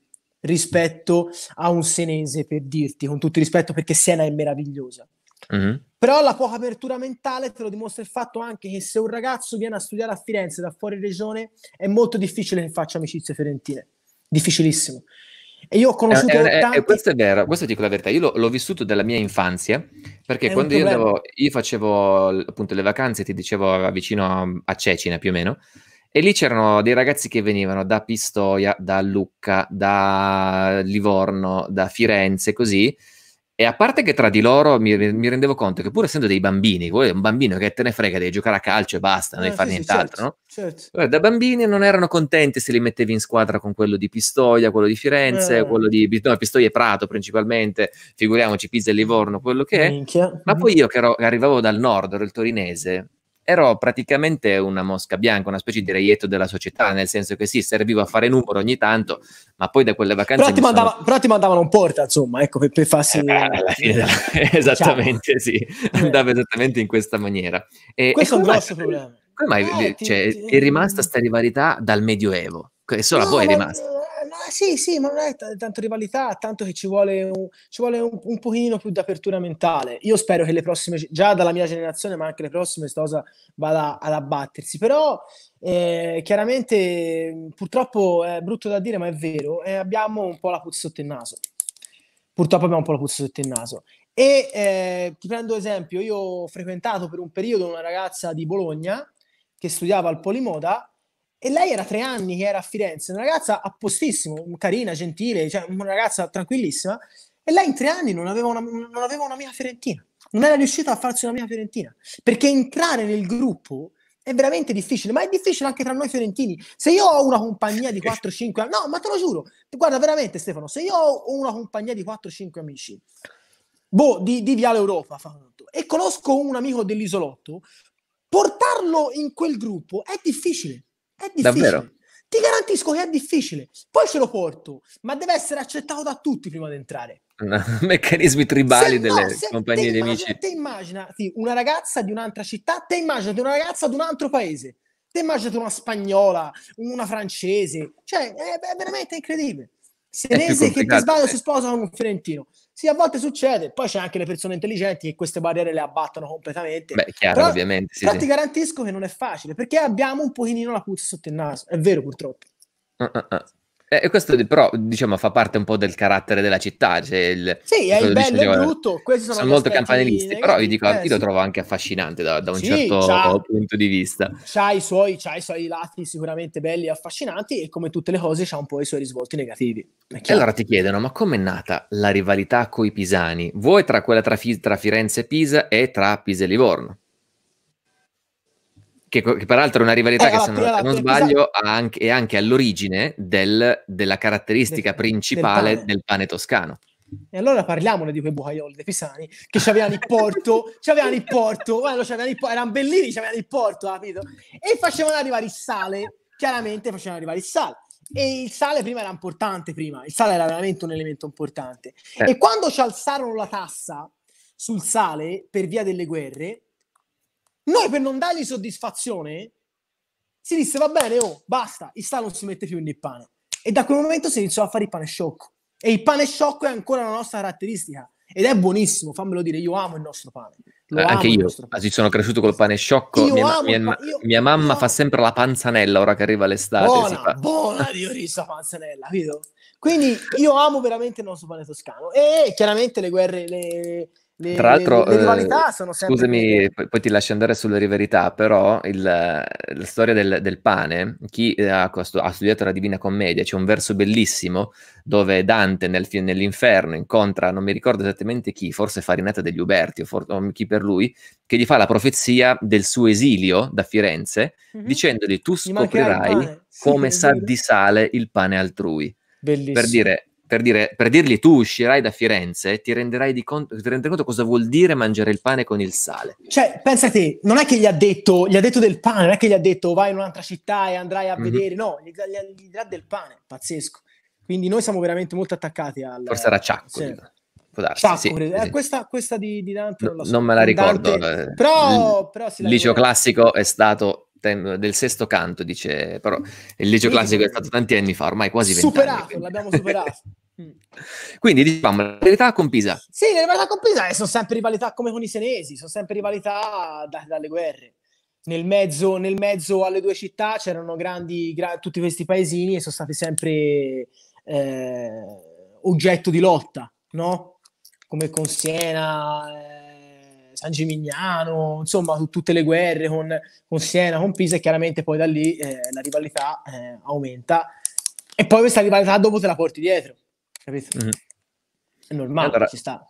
rispetto a un senese, per dirti, con tutto il rispetto, perché Siena è meravigliosa. Mm-hmm. Però la poca apertura mentale te lo dimostra il fatto anche che se un ragazzo viene a studiare a Firenze da fuori regione è molto difficile che faccia amicizie fiorentine, difficilissimo. E io ho conosciuto eh, eh, eh tanti... questo è vero, questo dico la verità. Io l'ho, l'ho vissuto dalla mia infanzia, perché è quando io, andavo, io, facevo appunto le vacanze, ti dicevo vicino a Cecina più o meno, e lì c'erano dei ragazzi che venivano da Pistoia, da Lucca, da Livorno, da Firenze, così. E a parte che tra di loro mi, mi rendevo conto che pur essendo dei bambini, un bambino che te ne frega, devi giocare a calcio e basta, non devi eh, fare sì, nient'altro, certo, no? certo. Da bambini non erano contenti se li mettevi in squadra con quello di Pistoia, quello di Firenze, eh. quello di no, Pistoia e Prato principalmente, figuriamoci Pisa e Livorno, quello che è. Minchia. Ma mm-hmm. poi io che ero, arrivavo dal nord, ero il torinese, ero praticamente una mosca bianca, una specie di reietto della società, nel senso che sì, servivo a fare numero ogni tanto, ma poi da quelle vacanze... Però ti, mandava, sono... però ti mandavano un porta, insomma, ecco, per, per farsi... Eh, alla fine della... esattamente, sì, eh. andava esattamente in questa maniera. E, Questo e è un grosso mai, problema. Come mai eh, cioè, ti, ti... è rimasta questa rivalità dal Medioevo? Che solo no, a voi è rimasta ah sì, sì, ma non è t- tanto rivalità, tanto che ci vuole, un, ci vuole un, un, pochino più di apertura mentale. Io spero che le prossime, già dalla mia generazione, ma anche le prossime, questa cosa vada ad abbattersi. Però eh, chiaramente, purtroppo è brutto da dire, ma è vero, eh, abbiamo un po' la puzza sotto il naso. Purtroppo abbiamo un po' la puzza sotto il naso. E eh, ti prendo esempio, io ho frequentato per un periodo una ragazza di Bologna che studiava al Polimoda e lei era tre anni che era a Firenze, una ragazza appostissimo, carina, gentile, cioè una ragazza tranquillissima. E lei in tre anni non aveva una, non aveva una mia Fiorentina, non era riuscita a farsi una mia Fiorentina. Perché entrare nel gruppo è veramente difficile, ma è difficile anche tra noi fiorentini. Se io ho una compagnia di 4-5 amici, no, ma te lo giuro, guarda veramente Stefano, se io ho una compagnia di 4-5 amici, boh, di, di Viale Europa, e conosco un amico dell'isolotto, portarlo in quel gruppo è difficile è difficile. Davvero? Ti garantisco che è difficile. Poi ce lo porto, ma deve essere accettato da tutti prima di entrare. meccanismi tribali se delle no, compagnie di amici. Te immaginati una ragazza di un'altra città, te immaginati una ragazza di un altro paese, te immaginati una spagnola, una francese, cioè è, è veramente incredibile. Senese che per sbaglio si sposa con un fiorentino. Sì, a volte succede, poi c'è anche le persone intelligenti che queste barriere le abbattono completamente. Beh, chiaro, però, ovviamente. Sì, però sì. ti garantisco che non è facile, perché abbiamo un pochino la puzza sotto il naso, è vero purtroppo. Uh, uh, uh. Eh, e questo però diciamo fa parte un po' del carattere della città. Cioè il, sì, è il bello e brutto. sono, sono molto campanilisti, però vi dico, eh, io sì. lo trovo anche affascinante da, da un sì, certo c'ha, punto di vista. C'ha i, suoi, c'ha i suoi lati sicuramente belli e affascinanti e come tutte le cose c'ha un po' i suoi risvolti negativi. E allora ti chiedono, ma com'è nata la rivalità coi pisani? Vuoi tra quella tra, tra Firenze e Pisa e tra Pisa e Livorno? Che, che, peraltro è una rivalità eh, che, ah, se non, la, esatto, non sbaglio, esatto. anche, è anche all'origine del, della caratteristica del, principale del pane. del pane. toscano. E allora parliamone di quei bucaioli dei pisani che c'avevano il porto, c'avevano il porto, bueno, c'avevano il erano bellini, c'avevano il porto, capito? E facevano arrivare il sale, chiaramente facevano arrivare il sale. E il sale prima era importante, prima. il sale era veramente un elemento importante. Eh. E quando ci alzarono la tassa sul sale per via delle guerre, noi per non dargli soddisfazione si disse va bene, oh, basta, Istà non si mette più in il pane. E da quel momento si iniziò a fare il pane sciocco. E il pane sciocco è ancora la nostra caratteristica ed è buonissimo, fammelo dire, io amo il nostro pane. Lo eh, anche io, quasi sono cresciuto col pane sciocco, io mia, mia, pa- io, mia mamma fa sempre la panzanella ora che arriva l'estate. Buona, fa... buona di orissa panzanella, capito? Quindi io amo veramente il nostro pane toscano e chiaramente le guerre, le, le, Tra l'altro, le, le rivalità eh, sono sempre... Scusami, poi, poi, ti lascio andare sulle riverità, però il, la storia del, del pane, chi eh, ha, ha, studiato la Divina Commedia, c'è un verso bellissimo dove Dante nel, nell'inferno incontra, non mi ricordo esattamente chi, forse Farinata degli Uberti o, for, o, chi per lui, che gli fa la profezia del suo esilio da Firenze, mm-hmm. dicendogli tu scoprirai come sì, sa di sale il pane altrui. Bellissimo. Per dire, per, dire, per dirgli tu uscirai da Firenze e ti renderai di conto, ti rendi conto cosa vuol dire mangiare il pane con il sale. Cioè, te, non è che gli ha detto, gli ha detto del pane, non è che gli ha detto vai in un'altra città e andrai a mm-hmm. vedere, no, gli, gli, gli, gli del pane, pazzesco. Quindi noi siamo veramente molto attaccati al... Forse era Ciacco. può Darsi, Sacco, sì, eh, sì. Questa, questa, di, di Dante non, so. non me la ricordo. Dante, eh. però, però lì, liceo classico è stato sestem- del sesto canto, dice, però mm. il liceo classico è stato tanti anni fa, ormai quasi superato, 20 superato, l'abbiamo superato. Mm. Quindi diciamo la rivalità con Pisa. Sì, la rivalità con Pisa e sono sempre rivalità come con i senesi, sono sempre rivalità da, dalle guerre. Nel mezzo, nel mezzo, alle due città c'erano grandi, gra- tutti questi paesini e sono stati sempre eh, oggetto di lotta, no? Come con Siena. Eh, San Gimignano, insomma tutte le guerre con, con, Siena, con Pisa e chiaramente poi da lì eh, la rivalità eh, aumenta e poi questa rivalità dopo te la porti dietro, capito? Mm-hmm. È normale, allora, ci sta.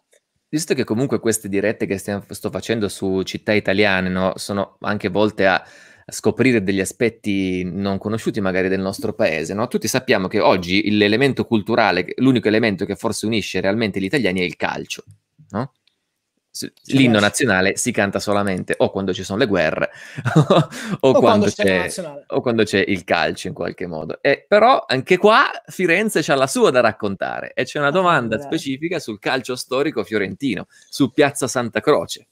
Visto che comunque queste dirette che stiamo, sto facendo su città italiane no, sono anche volte a scoprire degli aspetti non conosciuti magari del nostro paese. No? Tutti sappiamo che oggi l'elemento culturale, l'unico elemento che forse unisce realmente gli italiani è il calcio. No? l'inno nazionale si canta solamente o quando ci sono le guerre o, o, quando c'è, o, quando c'è, il calcio in qualche modo. E, però anche qua Firenze ha la sua da raccontare e c'è una ah, domanda ah, specifica sul calcio storico fiorentino, su Piazza Santa Croce.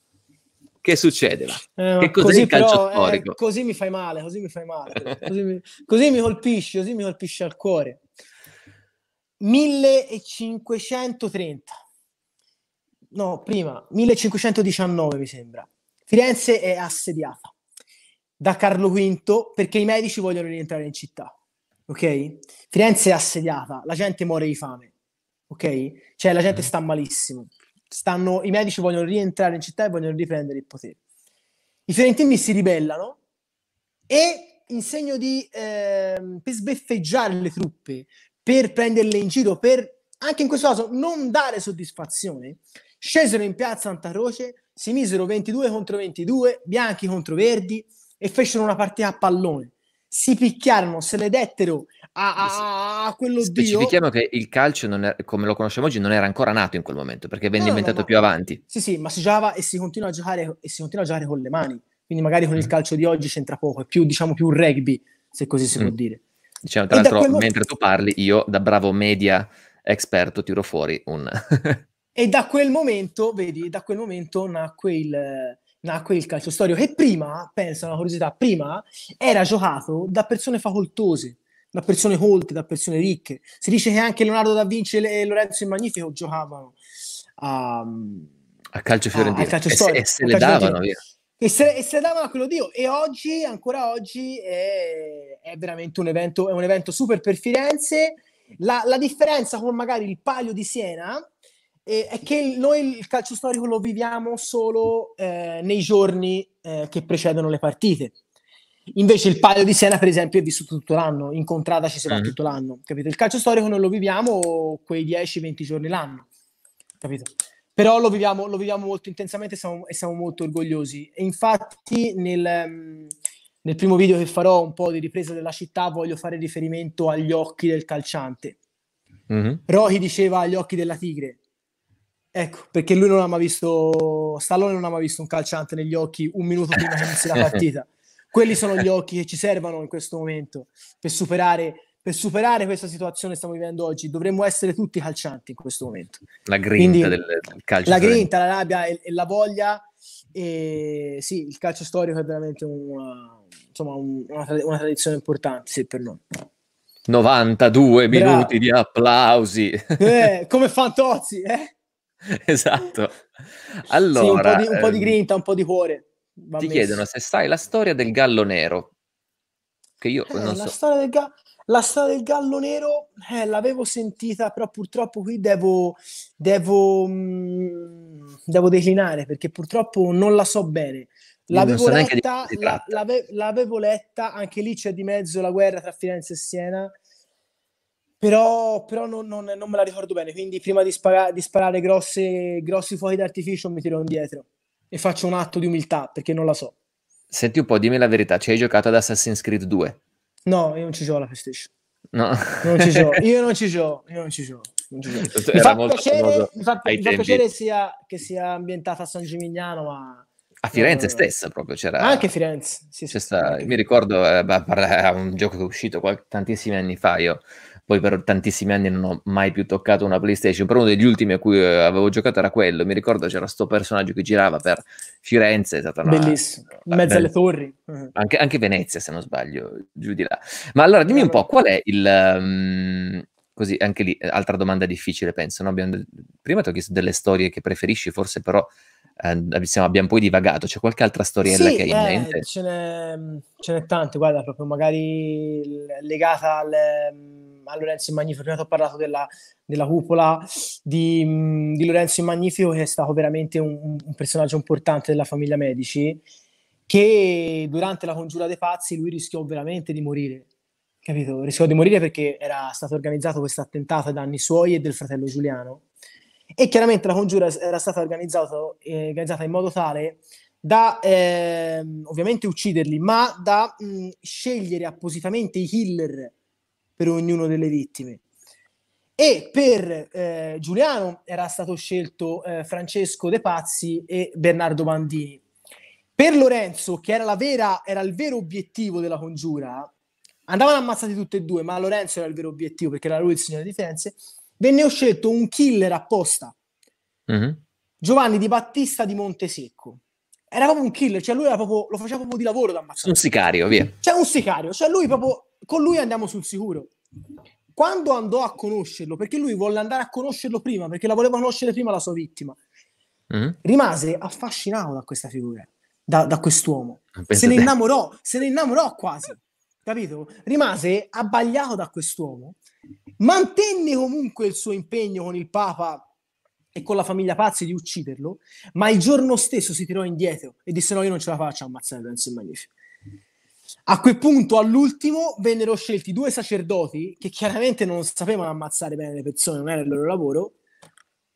Che succede là? Eh, che cos'è il calcio però, eh, storico? Eh, così mi fai male, così mi fai male, così, mi, così mi colpisci, così mi colpisci al cuore. 1530 no, prima, 1519 mi sembra. Firenze è assediata da Carlo V perché i medici vogliono rientrare in città. Ok? Firenze è assediata, la gente muore di fame. Ok? Cioè la gente mm. sta malissimo. Stanno, I medici vogliono rientrare in città e vogliono riprendere il potere. I fiorentini si ribellano e in segno di eh, per sbeffeggiare le truppe, per prenderle in giro, per anche in questo caso non dare soddisfazione, Scesero in piazza Antarroce, si misero 22 contro 22, bianchi contro verdi e fecero una partita a pallone. Si picchiarono, se le dettero a, a, a quello Specifichiamo dio. che il calcio, è, come lo conosciamo oggi, non era ancora nato in quel momento perché venne no, inventato no, no, più avanti. Sì, sì, ma si giocava e si continua a giocare, e si continua a giocare con le mani. Quindi magari con il mm. calcio di oggi c'entra poco, è più, diciamo, più rugby, se così si mm. può dire. Diciamo, tra l'altro, mentre tu parli, io da bravo media esperto tiro fuori un e da quel momento, vedi, da quel momento nacque il, nacque il calcio storico, che prima, pensa una curiosità, prima era giocato da persone facoltose, da persone colte, da persone ricche. Si dice che anche Leonardo da Vinci e Lorenzo il Magnifico giocavano a, a calcio fiorentino. A, a calcio storico, e, se, e se le davano E se, e se, davano a quello Dio. E oggi, ancora oggi, è, è veramente un evento, è un evento, super per Firenze. La, la differenza con magari il Palio di Siena eh, è che noi il calcio storico lo viviamo solo eh, nei giorni eh, che precedono le partite. Invece il Palio di Siena, per esempio, è vissuto tutto l'anno, in contrada ci si va mm. tutto l'anno, capito? Il calcio storico noi lo viviamo quei 10-20 giorni l'anno, capito? Però lo viviamo, lo viviamo molto intensamente siamo, e siamo molto orgogliosi. E infatti nel, mm, nel primo video che farò un po' di ripresa della città voglio fare riferimento agli occhi del calciante. Mm-hmm. Rohi diceva agli occhi della tigre, Ecco, perché lui non ha mai visto, Stallone non ha mai visto un calciante negli occhi un minuto prima che inizi la partita. Quelli sono gli occhi che ci servono in questo momento per superare, per superare questa situazione che stiamo vivendo oggi. Dovremmo essere tutti calcianti in questo momento. La grinta Quindi, del, del calcio. La grinta, la rabbia e, e, la voglia. E, sì, il calcio storico è veramente una, insomma, una, una tradizione importante sì, per noi. 92 Bravo. minuti di applausi. Eh, come Fantozzi, eh? esatto. Allora, sì, un, po di, un po' di ehm, grinta, un po' di cuore. Va ti messo. chiedono se sai la storia del gallo nero. Che io eh, non la so. Storia del ga- la storia del gallo nero eh, l'avevo sentita, però purtroppo qui devo, devo, mh, mm, devo, declinare perché purtroppo non la so bene. L'avevo, so letta, la, l'ave, l'avevo letta, anche lì c'è di mezzo la guerra tra Firenze e Siena però, però non, non, non, me la ricordo bene, quindi prima di, spara- di sparare grosse, grossi fuochi d'artificio mi tiro indietro e faccio un atto di umiltà perché non la so. Senti un po', dimmi la verità, ci hai giocato ad Assassin's Creed 2? No, io non ci gioco alla PlayStation. No. Non ci gioco, io non ci gioco, io non ci gioco. Mi, fa piacere, mi, fa, mi fa piacere sia, che sia ambientata a San Gimignano, ma... A Firenze eh, stessa proprio c'era. Ah, anche Firenze, sì, sì, sta, Mi ricordo, eh, bah, un gioco che è uscito qual- tantissimi anni fa, io poi per tantissimi anni non ho mai più toccato una PlayStation, però uno degli ultimi a cui eh, avevo giocato era quello, mi ricordo c'era questo personaggio che girava per Firenze, è stata una... Bellissimo, ah, in mezzo alle torri. Anche, anche, Venezia se non sbaglio, giù di là. Ma allora dimmi un po', qual è il... Um, così, anche lì, eh, altra domanda difficile penso, no? abbiamo, prima ti ho chiesto delle storie che preferisci, forse però... Eh, abbiamo poi divagato, c'è qualche altra storiella sì, che hai in eh, mente? Ce n'è, ce n'è tante, guarda, proprio magari legata al, ehm, a Lorenzo il Magnifico, prima ti ho parlato della, della cupola di, di, Lorenzo il Magnifico che è stato veramente un, un personaggio importante della famiglia Medici che durante la congiura dei pazzi lui rischiò veramente di morire capito? Rischiò di morire perché era stato organizzato questo attentato ai danni suoi e del fratello Giuliano. E chiaramente la congiura era stata organizzata, eh, organizzata in modo tale da eh, ovviamente ucciderli, ma da mh, scegliere appositamente i killer per ognuna delle vittime. E per eh, Giuliano era stato scelto eh, Francesco De Pazzi e Bernardo Bandini. Per Lorenzo, che era, vera, era il vero obiettivo della congiura, andavano ammazzati tutti e due, ma Lorenzo era il vero obiettivo perché era lui il signore di Firenze, venne scelto un killer apposta, mm-hmm. Giovanni Di Battista di Montesecco. Era proprio un killer, cioè lui proprio, lo faceva proprio di lavoro da ammazzare. Un sicario, via. Cioè un sicario, cioè lui proprio con lui andiamo sul sicuro. Quando andò a conoscerlo, perché lui volle andare a conoscerlo prima, perché la voleva conoscere prima la sua vittima, mm-hmm. rimase affascinato da questa figura, da, da quest'uomo. Ah, Penso se ne innamorò, se ne innamorò quasi, capito? Rimase abbagliato da quest'uomo, mantenne comunque il suo impegno con il Papa e con la famiglia Pazzi di ucciderlo, ma il giorno stesso si tirò indietro e disse no, io non ce la faccio a ammazzare Lorenzo il Magnifico. A quel punto, all'ultimo, vennero scelti due sacerdoti che chiaramente non sapevano ammazzare bene le persone, non era il loro lavoro.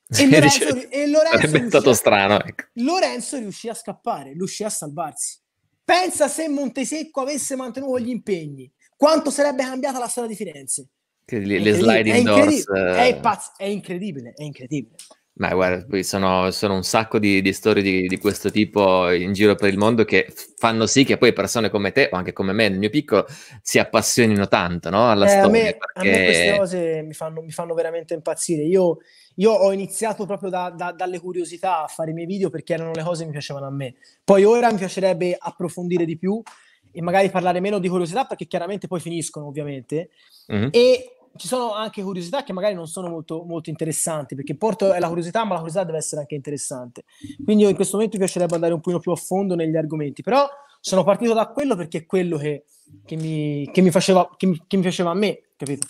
E Lorenzo, dice, e Lorenzo riuscì, strano, ecco. Lorenzo riuscì a scappare, riuscì a salvarsi. Pensa se Montesecco avesse mantenuto gli impegni, quanto sarebbe cambiata la storia di Firenze. Le, le sliding è doors. Eh. È, pazz- è incredibile, è incredibile. Beh, guarda, sono, sono un sacco di, di storie di, di, questo tipo in giro per il mondo che fanno sì che poi persone come te, o anche come me nel mio piccolo, si appassionino tanto no? alla eh, storia. A me, perché... a me, queste cose mi fanno, mi fanno veramente impazzire. Io, io, ho iniziato proprio da, da, dalle curiosità a fare i miei video perché erano le cose che mi piacevano a me. Poi ora mi piacerebbe approfondire di più e magari parlare meno di curiosità perché chiaramente poi finiscono ovviamente. Mm-hmm. E ci sono anche curiosità che magari non sono molto, molto interessanti, perché Porto è la curiosità, ma la curiosità deve essere anche interessante. Quindi io in questo momento mi piacerebbe andare un pochino più a fondo negli argomenti, però sono partito da quello perché è quello che, che, mi, che, mi, faceva, che mi, mi, piaceva a me, capito?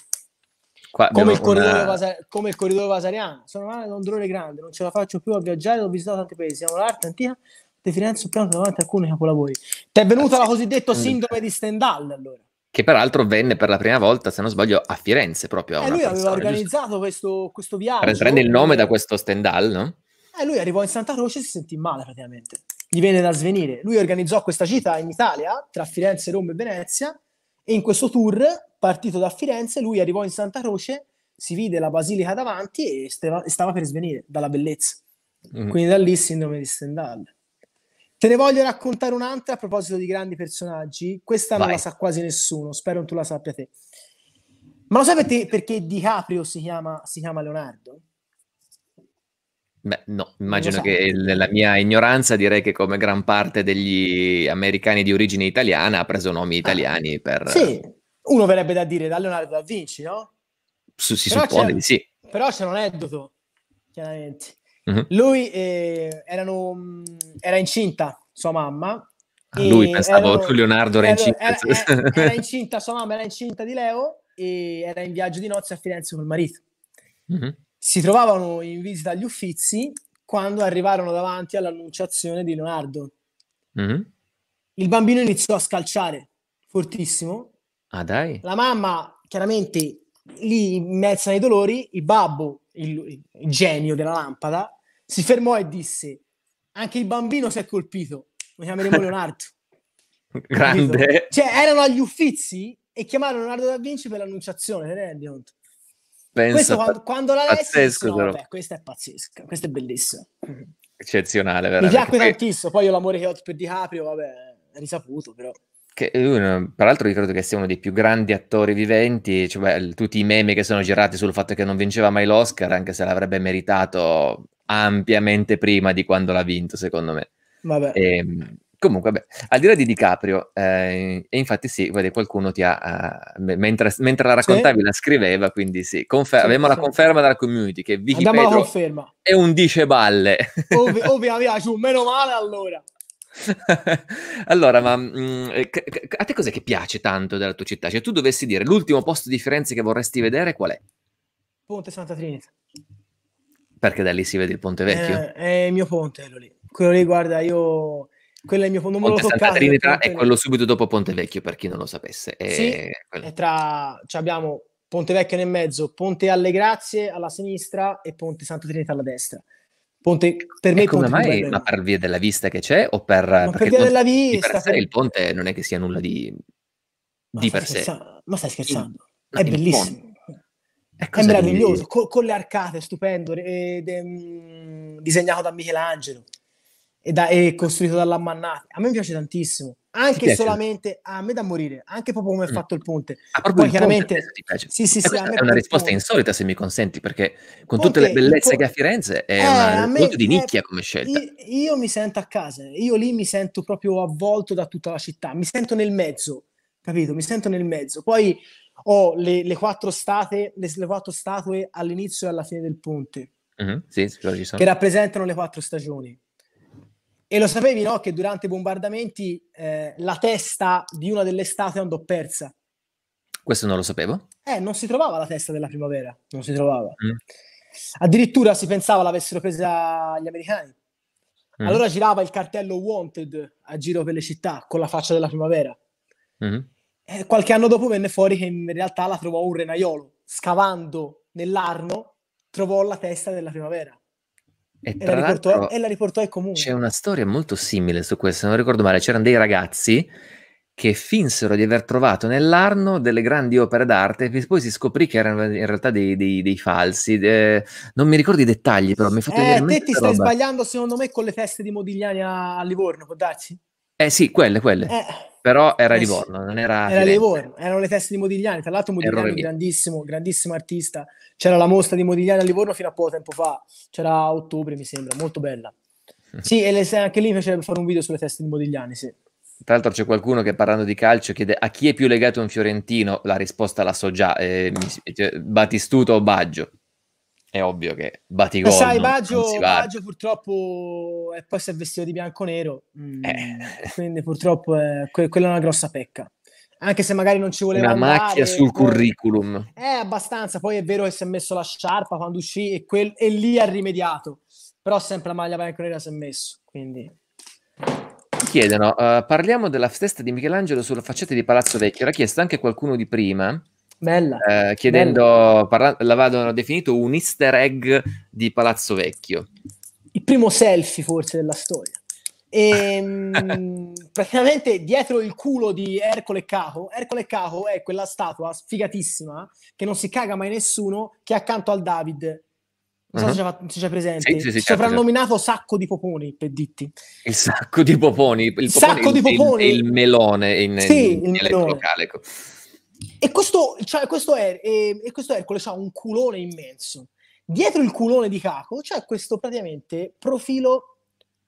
Come il, una... vasare, come, il corridoio vasariano. Sono un dolore grande, non ce la faccio più a viaggiare, ho visitato tanti paesi, siamo l'arte antica, di Firenze, piano davanti a alcuni capolavori. Ti è venuta la cosiddetta mm. sindrome di Stendhal allora? che peraltro venne per la prima volta, se non sbaglio, a Firenze proprio. A eh, lui aveva organizzato questo, questo viaggio. Prende il nome da questo Stendhal, no? Eh, lui arrivò in Santa Croce e si sentì male praticamente. Gli venne da svenire. Lui organizzò questa gita in Italia, tra Firenze, Roma e Venezia, e in questo tour, partito da Firenze, lui arrivò in Santa Croce, si vide la basilica davanti e stava, stava per svenire dalla bellezza. mm Quindi da lì il sindrome di Stendhal. Te ne voglio raccontare un'altra a proposito di grandi personaggi. Questa Vai. non la sa quasi nessuno, spero tu la sappia te. Ma lo sai perché, perché DiCaprio si chiama, si chiama Leonardo? Beh, no, immagino che nella mia ignoranza direi che come gran parte degli americani di origine italiana ha preso nomi ah. italiani ah, per... Sì, uno verrebbe da dire da Leonardo da Vinci, no? Si, si suppone di sì. Però c'è un aneddoto, chiaramente. Mm-hmm. Lui eh, erano, mm, era incinta sua mamma. Ah, lui pensavo erano, Leonardo era incinta. Era, era, era, incinta, sua mamma era incinta di Leo e era in viaggio di nozze a Firenze col marito. Mm-hmm. Si trovavano in visita agli Uffizi quando arrivarono davanti all'annunciazione di Leonardo. Mm-hmm. Il bambino iniziò a scalciare fortissimo. Ah, dai. La mamma, chiaramente, lì in mezzo ai dolori, il babbo, il, il genio della lampada, si fermò e disse: Anche il bambino si è colpito, lo chiameremo Leonardo. Grande. Capito? Cioè, erano agli uffizi e chiamarono Leonardo da Vinci per l'annunciazione, te ne rendi conto? questo, quando, quando la lessi, no, vabbè, questa è pazzesca, questa è bellissima. Eccezionale, veramente. Mi piacque perché... tantissimo, poi io l'amore che ho per DiCaprio, vabbè, è risaputo, però che eh, uno, tra l'altro ricordo che sia uno dei più grandi attori viventi, cioè, beh, tutti i meme che sono girati sul fatto che non vinceva mai l'Oscar, anche se l'avrebbe meritato ampiamente prima di quando l'ha vinto, secondo me. Vabbè. E, ehm, comunque, beh, al di là di DiCaprio, eh, e infatti sì, vedi, qualcuno ti ha... Uh, mentre, mentre, la raccontavi sì. la scriveva, quindi sì, confer- sì, abbiamo sì. la conferma dalla community che Vicky Andiamo Pedro è un dice balle. ovviamente, meno male allora. allora, ma mh, mm, eh, a te cos'è che piace tanto della tua città? Cioè, tu dovessi dire l'ultimo posto di Firenze che vorresti vedere qual è? Ponte Santa Trinità. Perché da lì si vede il ponte vecchio? Eh, è il mio ponte, quello lì. Quello lì, guarda, io... Quello è il mio ponte, non ponte me lo toccate. Trinità è quello subito dopo Ponte Vecchio, per chi non lo sapesse. È sì, è tra... Cioè abbiamo Ponte Vecchio nel mezzo, Ponte Alle Grazie alla sinistra e Ponte Santa Trinità alla destra. Ponte, per me come mai? Ma per via della vista che c'è o per... Ma per via della vista... Per sé, per... il ponte non è che sia nulla di... di per sé. Ma stai scherzando? No, è bellissimo è meraviglioso, con, con le arcate, stupendo, ed, um, disegnato da Michelangelo e, da, e costruito dall'ammannata. A me piace tantissimo, anche solamente a me da morire, anche proprio come è mm. fatto il ponte. Ah, proprio Poi chiaramente ponte, sì, sì, eh, sì, è, è una risposta insolita se mi consenti, perché con ponte, tutte le bellezze po- che ha Firenze è eh, una, me, di nicchia come scelta. Io, io mi sento a casa, io lì mi sento proprio avvolto da tutta la città, mi sento nel mezzo, capito? Mi sento nel mezzo. Poi ho le, le, quattro state, le, le, quattro statue all'inizio e alla fine del ponte, uh-huh, sì, sì, che rappresentano le quattro stagioni. E lo sapevi, no? Che durante i bombardamenti eh, la testa di una delle statue andò persa. Questo non lo sapevo. Eh, non si trovava la testa della primavera, non si trovava. Mm. Addirittura si pensava l'avessero presa gli americani. Mm. Allora girava il cartello Wanted a giro per le città con la faccia della primavera. Mm. Eh, qualche anno dopo venne fuori che in realtà la trovò un renaiolo. Scavando nell'Arno trovò la testa della primavera. E, e, la riportò, e, la riportò, ai comuni. C'è una storia molto simile su questo, non ricordo male. C'erano dei ragazzi che finsero di aver trovato nell'Arno delle grandi opere d'arte e poi si scoprì che erano in realtà dei, dei, dei falsi. De... Non mi ricordo i dettagli, però mi hai fatto eh, te ti stai roba. sbagliando, secondo me, con le feste di Modigliani a, Livorno, può darsi? Eh sì, quelle, quelle. Eh però era eh Livorno, non era... Era Livorno, erano le teste di Modigliani, tra l'altro Modigliani è grandissimo, grandissimo artista, c'era la mostra di Modigliani a Livorno fino a poco tempo fa, c'era a ottobre mi sembra, molto bella. Mm. Sì, e le, anche lì mi piacerebbe fare un video sulle teste di Modigliani, sì. Tra l'altro c'è qualcuno che parlando di calcio chiede a chi è più legato un fiorentino, la risposta la so già, eh, cioè, Batistuto o Baggio? è ovvio che Batigol sai, Baggio, Baggio, purtroppo è poi si è vestito di bianco-nero mm, eh. quindi purtroppo è, que- quella è una grossa pecca anche se magari non ci voleva una andare, macchia sul poi, eh, curriculum è eh, abbastanza, poi è vero che si è messo la sciarpa quando uscì e, quel, e lì ha rimediato però sempre la maglia bianco-nera si è messo quindi chiedono, uh, parliamo della festa di Michelangelo sulla facciata di Palazzo Vecchio l'ha chiesto anche qualcuno di prima Bella. Eh, chiedendo, Bella. Parla- l'avevano definito un easter egg di Palazzo Vecchio. Il primo selfie forse della storia. E, ehm, praticamente dietro il culo di Ercole Caco, Ercole Caco è quella statua sfigatissima che non si caga mai nessuno, che è accanto al David. Non uh-huh. so mhm. se c'è, se c'è presente, sì, sì, sì, certo, certo. soprannominato certo. Sacco di Poponi per ditti. Il sacco di Poponi, il, popone, sacco il, di poponi. Il, il, melone in, in, in, in melone. locale. Ecco. E questo, cioè, questo, er- e, e questo Ercole ha un culone immenso. Dietro il culone di Caco c'è questo praticamente profilo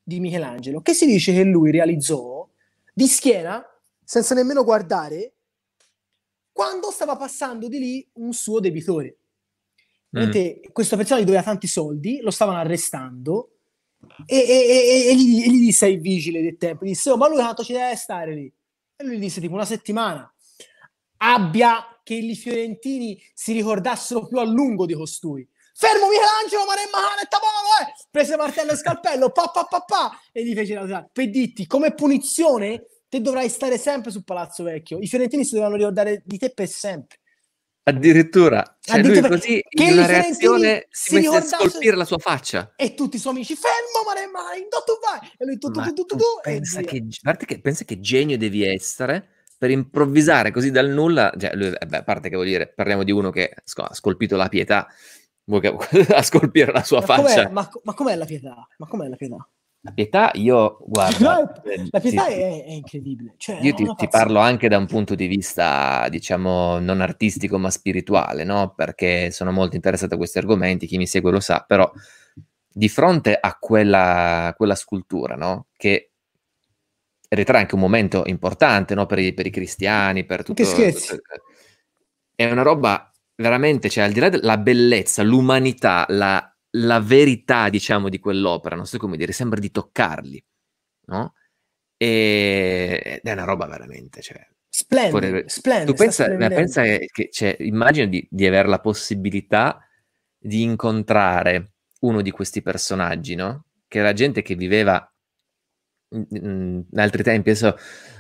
di Michelangelo che si dice che lui realizzò di schiena, senza nemmeno guardare, quando stava passando di lì un suo debitore. Mm. Questa persona gli doveva tanti soldi, lo stavano arrestando e, e, e, e gli, gli, disse ai vigili del tempo, gli disse, oh, ma lui tanto ci deve stare lì. E lui gli disse tipo una settimana abbia che i fiorentini si ricordassero più a lungo di costui. Fermo Michelangelo, ma Maremmano e Tabolo, eh! prese martello e scalpello, pa, pa, pa, pa e gli fece la usare. Per come punizione, te dovrai stare sempre su Palazzo Vecchio. I fiorentini si dovranno ricordare di te per sempre. Addirittura, cioè Addirittura lui così che in una reazione si, si mette a scolpire la sua faccia e tutti i suoi amici fermo Maremmano, dove tu vai? E lui tu tu tu tu, tu, tu, tu pensa, che, pensa che genio devi essere per improvvisare così dal nulla, cioè, lui, eh, beh, a parte che vuol dire, parliamo di uno che sc- ha scolpito la pietà, a scolpire la sua ma faccia. Com'è, ma, ma, com'è la pietà? Ma com'è la pietà? La pietà, io, guardo. No, eh, la pietà ti, è, è, incredibile. Cioè, io ti, ti, parlo anche da un punto di vista, diciamo, non artistico ma spirituale, no? Perché sono molto interessato a questi argomenti, chi mi segue lo sa, però di fronte a quella, quella scultura, no? Che ritrae anche un momento importante no? per, i, per, i, cristiani, per tutto. Che scherzi! È una roba veramente, cioè al di là della bellezza, l'umanità, la, la verità, diciamo, di quell'opera, non so come dire, sembra di toccarli, no? E, ed è una roba veramente, cioè... Splendido, splendid, Tu pensa, pensa che, cioè, immagino di, di avere la possibilità di incontrare uno di questi personaggi, no? Che era gente che viveva in altri tempi, adesso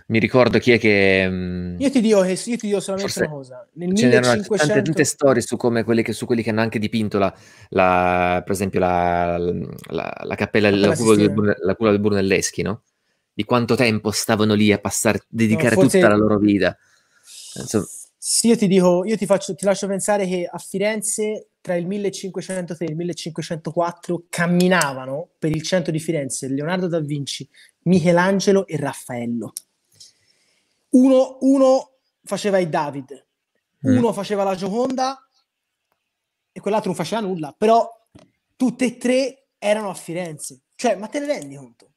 mi ricordo chi è che... Mh, mm, io, ti dico, io ti dico solamente una cosa. Nel ce 1500... tante, tante storie su, come quelli che, su quelli che hanno anche dipinto, la, la, per esempio, la, la, la cappella, la cupola, del, la cupola del Brunelleschi, no? Di quanto tempo stavano lì a passare, dedicare no, forse... tutta la loro vita. Insomma... Sì, io ti dico, io ti, faccio, ti lascio pensare che a Firenze tra il 1503 e il 1504 camminavano per il centro di Firenze Leonardo da Vinci, Michelangelo e Raffaello. Uno, uno faceva il David, mm. uno faceva la Gioconda e quell'altro non faceva nulla, però tutte e tre erano a Firenze. Cioè, ma te ne rendi conto?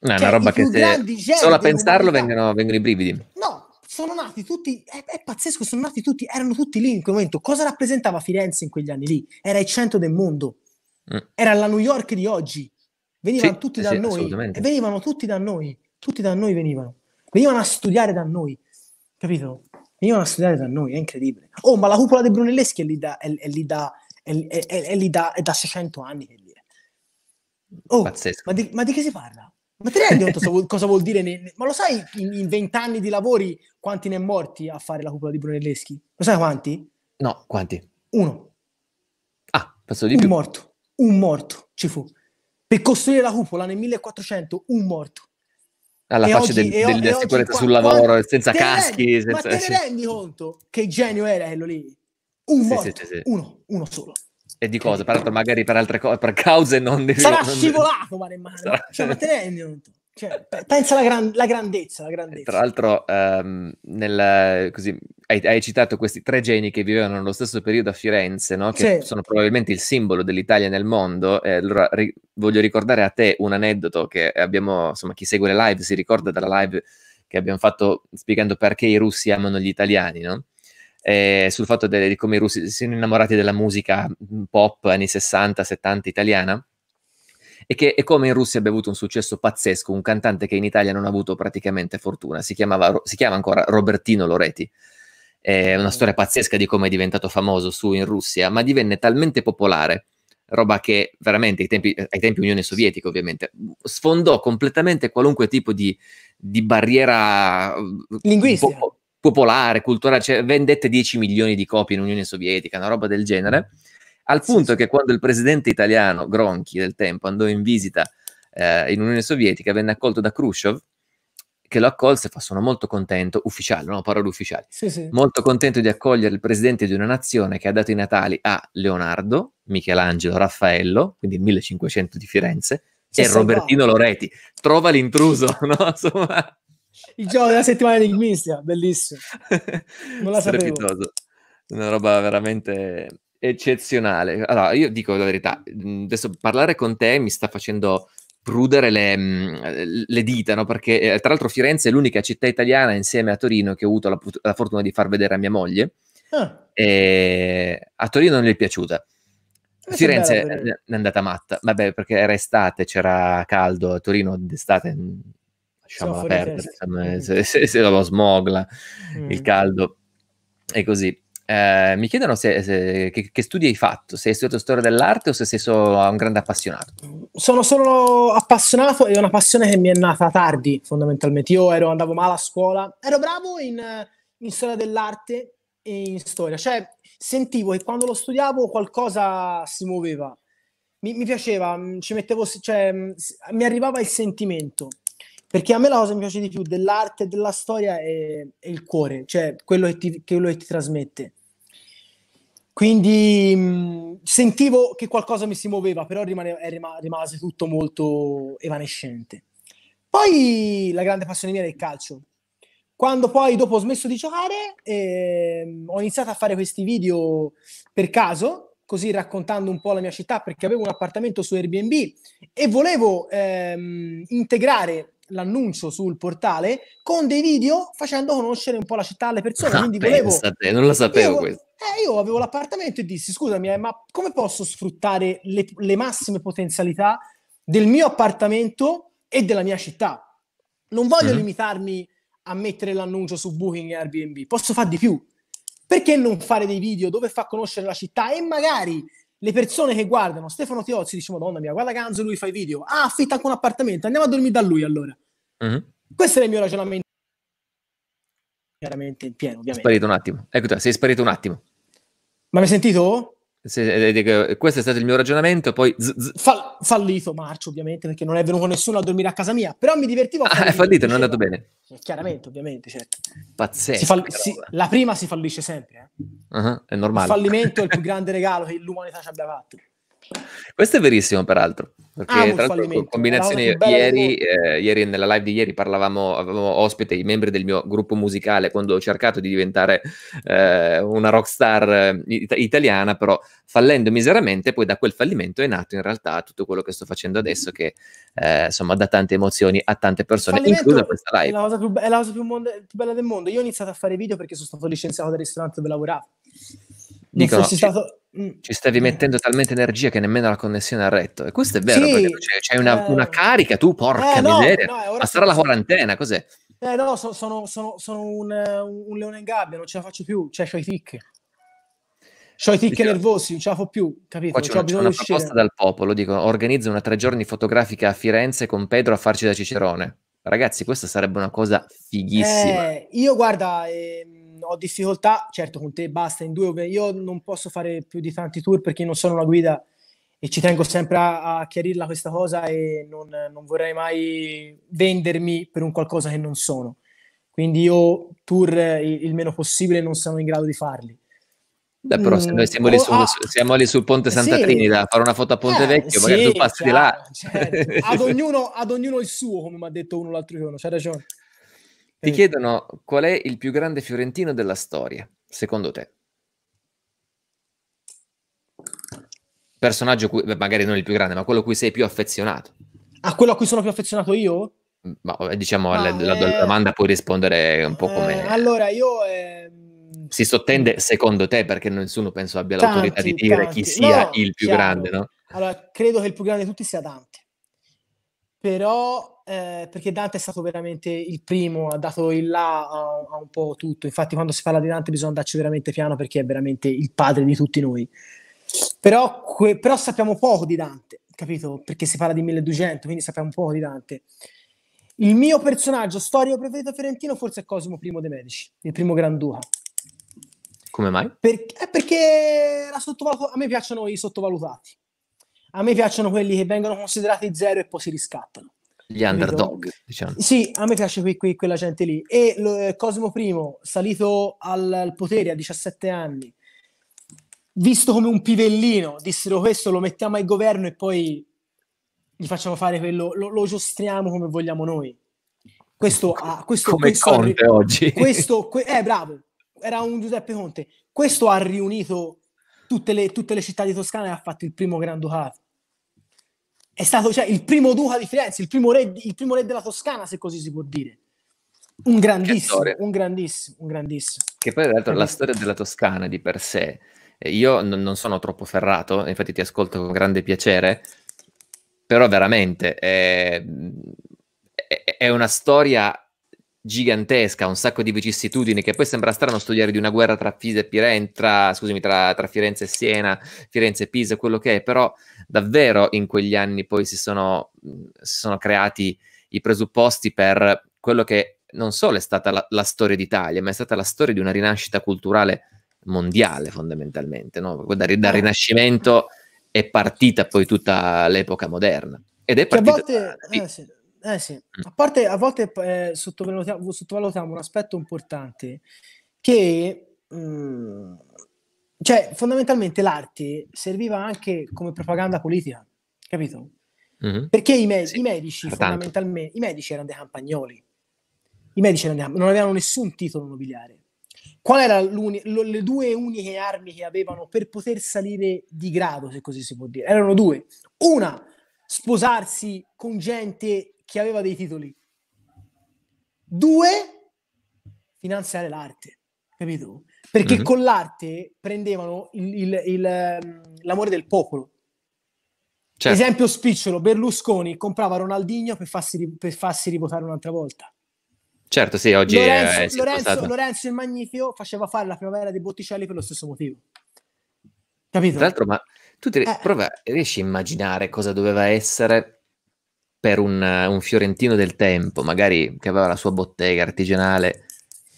No, cioè, una roba che te... solo a pensarlo vengono, vengono, i brividi. No, sono nati tutti, è, è, pazzesco, sono nati tutti, erano tutti lì in quel momento. Cosa rappresentava Firenze in quegli anni lì? Era il centro del mondo, mm. era la New York di oggi, venivano sì, tutti da sì, noi, e venivano tutti da noi, tutti da noi venivano, venivano a studiare da noi, capito? Venivano a studiare da noi, è incredibile. Oh, ma la cupola dei Brunelleschi è lì da, è, è lì da, è, è lì da, da 600 anni che lì eh. Oh, Pazzesco. Ma di, ma di che si parla? Ma ti rendi conto cosa vuol dire? Ne, ne, ma lo sai in 20 anni di lavori quanti ne è morti a fare la cupola di Brunelleschi? Lo sai quanti? No, quanti? Uno. Ah, posso di un più. morto, un morto ci fu. Per costruire la cupola nel 1400 un morto. Alla e faccia oggi, del, del, della sicurezza qua, sul lavoro, quando... senza caschi. Rendi, senza... Ma te ne rendi conto che genio era quello lì? Un sì, morto, sì, sì, Uno, uno solo. E di cioè, cosa? Peraltro magari per altre cose, per cause non... Sarà non... scivolato, ma ne Sarà... cioè, ma te ne rendi conto? Cioè, pensa alla, gran- la grandezza, la grandezza. Tra l'altro, um, nel, così, hai, hai, citato questi tre geni che vivevano nello stesso periodo a Firenze, no? che sì. sono probabilmente il simbolo dell'Italia nel mondo. Eh, allora ri- voglio ricordare a te un aneddoto che abbiamo, insomma, chi segue le live si ricorda dalla live che abbiamo fatto spiegando perché i russi amano gli italiani, no? Eh, sul fatto di come i russi si sono innamorati della musica mm, pop anni 60-70 italiana e che è come in Russia abbia avuto un successo pazzesco, un cantante che in Italia non ha avuto praticamente fortuna, si, chiamava, si chiama ancora Robertino Loreti. È una storia pazzesca di come è diventato famoso su in Russia, ma divenne talmente popolare, roba che veramente ai tempi, ai tempi Unione Sovietica ovviamente, sfondò completamente qualunque tipo di, di barriera mm, linguistica. Po- popolare, culturale, cioè vendette 10 milioni di copie in Unione Sovietica, una roba del genere. Mm al punto sì, che sì. quando il presidente italiano Gronchi del tempo andò in visita eh, in Unione Sovietica, venne accolto da Khrushchev, che lo accolse, fa sono molto contento, ufficiale, no, parola ufficiale, sì, molto contento di accogliere il presidente di una nazione che ha dato i natali a Leonardo, Michelangelo, Raffaello, quindi il 1500 di Firenze, e Robertino Loreti. Trova l'intruso, no? Insomma... Il gioco della settimana di Gmistia, bellissimo. Non la sapevo. Una roba veramente Eccezionale. Allora, io dico la verità, adesso parlare con te mi sta facendo prudere le, le dita, no? perché eh, tra l'altro Firenze è l'unica città italiana insieme a Torino che ho avuto la, la fortuna di far vedere a mia moglie. Ah. E a Torino non gli è piaciuta. Ma eh, Firenze è, andata matta, vabbè perché era estate, c'era caldo, a Torino d'estate lasciamo perdere, mm. se, se, se, lo smogla mm. il caldo e così. Eh, mi chiedono se, se, che, che, studi hai fatto, se hai studiato storia dell'arte o se sei solo un grande appassionato. Sono solo appassionato e una passione che mi è nata tardi, fondamentalmente. Io ero, andavo male a scuola, ero bravo in, in storia dell'arte e in storia, cioè sentivo che quando lo studiavo qualcosa si muoveva, mi, mi piaceva, ci mettevo, cioè, mi arrivava il sentimento perché a me la cosa che mi piace di più dell'arte, e della storia è, è il cuore, cioè quello che ti, quello che ti trasmette. Quindi mh, mm, sentivo che qualcosa mi si muoveva, però rimane, rima, rimase tutto molto evanescente. Poi la grande passione mia era il calcio. Quando poi dopo ho smesso di giocare, ehm, ho iniziato a fare questi video per caso, così raccontando un po' la mia città, perché avevo un appartamento su Airbnb e volevo ehm, integrare l'annuncio sul portale con dei video facendo conoscere un po' la città alle persone. Ah, Quindi volevo, te, non lo sapevo io, questo. Eh, io avevo l'appartamento e dissi: Scusami, eh, ma come posso sfruttare le, le massime potenzialità del mio appartamento e della mia città? Non voglio mm limitarmi a mettere l'annuncio su Booking e Airbnb, posso fare di più. Perché non fare dei video dove fa conoscere la città e magari le persone che guardano Stefano Tiozzi dicono madonna mia guarda Ganzo lui fa i video ah affitta anche un appartamento andiamo a dormire da lui allora mm-hmm. questo è il mio ragionamento chiaramente in pieno ovviamente sparito un attimo ecco te sei sparito un attimo ma mi hai sentito? questo è stato il mio ragionamento, poi... Z, z. Fall, fallito Marcio, ovviamente, perché non è venuto nessuno a dormire a casa mia, però mi divertivo. Ah, è fallito, non è andato bene. Eh, chiaramente, ovviamente, certo. Pazzesco. Fall- si, eh. la prima si fallisce sempre. Eh? Uh-huh, è normale. Il fallimento è il più grande regalo che l'umanità ci abbia fatto. Questo è verissimo, peraltro. Perché ah, tra l'altro, combinazione ieri, eh, ieri, nella live di ieri parlavamo, avevamo ospite i membri del mio gruppo musicale quando ho cercato di diventare eh, una rockstar eh, it- italiana, però fallendo miseramente, poi da quel fallimento è nato in realtà tutto quello che sto facendo adesso, che eh, insomma dà tante emozioni a tante persone, inclusa questa live. È la cosa, più, be- è la cosa più, mondo- più bella del mondo. Io ho iniziato a fare video perché sono stato licenziato dal ristorante dove lavoravo. Dicono, fossi stato... Mm, ci stavi mm. mettendo talmente energia che nemmeno la connessione ha retto. E questo è vero, sì, perché c'è, una, eh... una, carica, tu porca eh, no, miseria, no, ma sarà la quarantena, cos'è? Eh no, sono, sono, sono, sono un, eh, un, leone in gabbia, non ce la faccio più, cioè ho i tic. Ho i tic nervosi, non ce la faccio più, capito? Qua cioè, c'è, c'è una, una proposta dal popolo, dico, organizzo una tre giorni fotografica a Firenze con Pedro a farci da Cicerone. Ragazzi, questa sarebbe una cosa fighissima. Eh, io guarda, eh, ho difficoltà, certo con te basta in due, io non posso fare più di tanti tour perché non sono una guida e ci tengo sempre a, a chiarirla questa cosa e non, non, vorrei mai vendermi per un qualcosa che non sono. Quindi io tour il, il meno possibile non sono in grado di farli. Beh, però se noi siamo, mm, lì, su, oh, ah, siamo lì, sul Ponte eh, Santa sì, Trinita a fare una foto a Ponte eh, Vecchio, magari sì, tu passi chiaro, di là. Certo. Ad, ognuno, ad, ognuno, il suo, come mi ha detto uno l'altro giorno, c'è ragione. Ti chiedono qual è il più grande fiorentino della storia, secondo te? Personaggio, cui, magari non il più grande, ma quello a cui sei più affezionato. A ah, quello a cui sono più affezionato io? Ma eh, diciamo, ah, la, la, la, eh, domanda puoi rispondere un po' come... Eh, allora, io... Eh... Si sottende secondo te, perché nessuno penso abbia tanti, l'autorità di dire tanti. chi sia no, il più chiaro. grande, no? Allora, credo che il più grande di tutti sia Dante. Però eh, perché Dante è stato veramente il primo, ha dato il là a, a, un po' tutto. Infatti, quando si parla di Dante, bisogna andarci veramente piano perché è veramente il padre di tutti noi. Però, que- però sappiamo poco di Dante, capito? Perché si parla di 1200, quindi sappiamo poco di Dante. Il mio personaggio storico preferito fiorentino forse è Cosimo I de' Medici, il primo Granduca. Come mai? Per- è eh, perché era sottovalutato. A me piacciono i sottovalutati. A me piacciono quelli che vengono considerati zero e poi si riscattano gli underdog, diciamo. Sì, a me piace qui, qui, quella gente lì. E lo, eh, Cosimo I, salito al, al, potere a 17 anni, visto come un pivellino, dissero questo lo mettiamo al governo e poi gli facciamo fare quello, lo, lo giostriamo come vogliamo noi. Questo, ha, questo come questo Conte ha, oggi. Questo, que, eh, bravo, era un Giuseppe Conte. Questo ha riunito tutte le, tutte le città di Toscana e ha fatto il primo Granducato è stato cioè, il primo duca di Firenze, il primo, re, il primo, re, della Toscana, se così si può dire. Un grandissimo, un grandissimo, un grandissimo. Che poi, tra l'altro, la storia della Toscana di per sé, eh, io n- non sono troppo ferrato, infatti ti ascolto con grande piacere, però veramente è, è una storia gigantesca, un sacco di vicissitudini, che poi sembra strano studiare di una guerra tra, Piren, tra, scusami, tra, tra Firenze e Siena, Firenze e Pisa, quello che è, però davvero in quegli anni poi si sono, si sono creati i presupposti per quello che non solo è stata la, la storia d'Italia, ma è stata la storia di una rinascita culturale mondiale fondamentalmente, no? dal, dal eh. Rinascimento è partita poi tutta l'epoca moderna. Ed è partita... Che a volte, eh, sì. Eh sì, mm. a parte a volte eh, sottovalutiamo, sottovalutiamo, un aspetto importante che mh, mm, cioè fondamentalmente l'arte serviva anche come propaganda politica, capito? Mm-hmm. Perché i, me- sì, i medici fondamentalmente i medici erano dei campagnoli. I medici dei non avevano nessun titolo nobiliare. Qual era le due uniche armi che avevano per poter salire di grado, se così si può dire? Erano due. Una, sposarsi con gente chi aveva dei titoli. Due, finanziare l'arte, capito? Perché mm-hmm. con l'arte prendevano il, il, il, ehm, l'amore del popolo. Certo. Esempio spicciolo, Berlusconi comprava Ronaldinho per farsi, per farsi rivotare un'altra volta. Certo, sì, oggi Lorenzo, è, è Lorenzo, Lorenzo, il Magnifico faceva fare la primavera dei Botticelli per lo stesso motivo. Capito? Tra l'altro, ma tu ti, eh. prova, riesci a immaginare cosa doveva essere per un, un fiorentino del tempo, magari che aveva la sua bottega artigianale,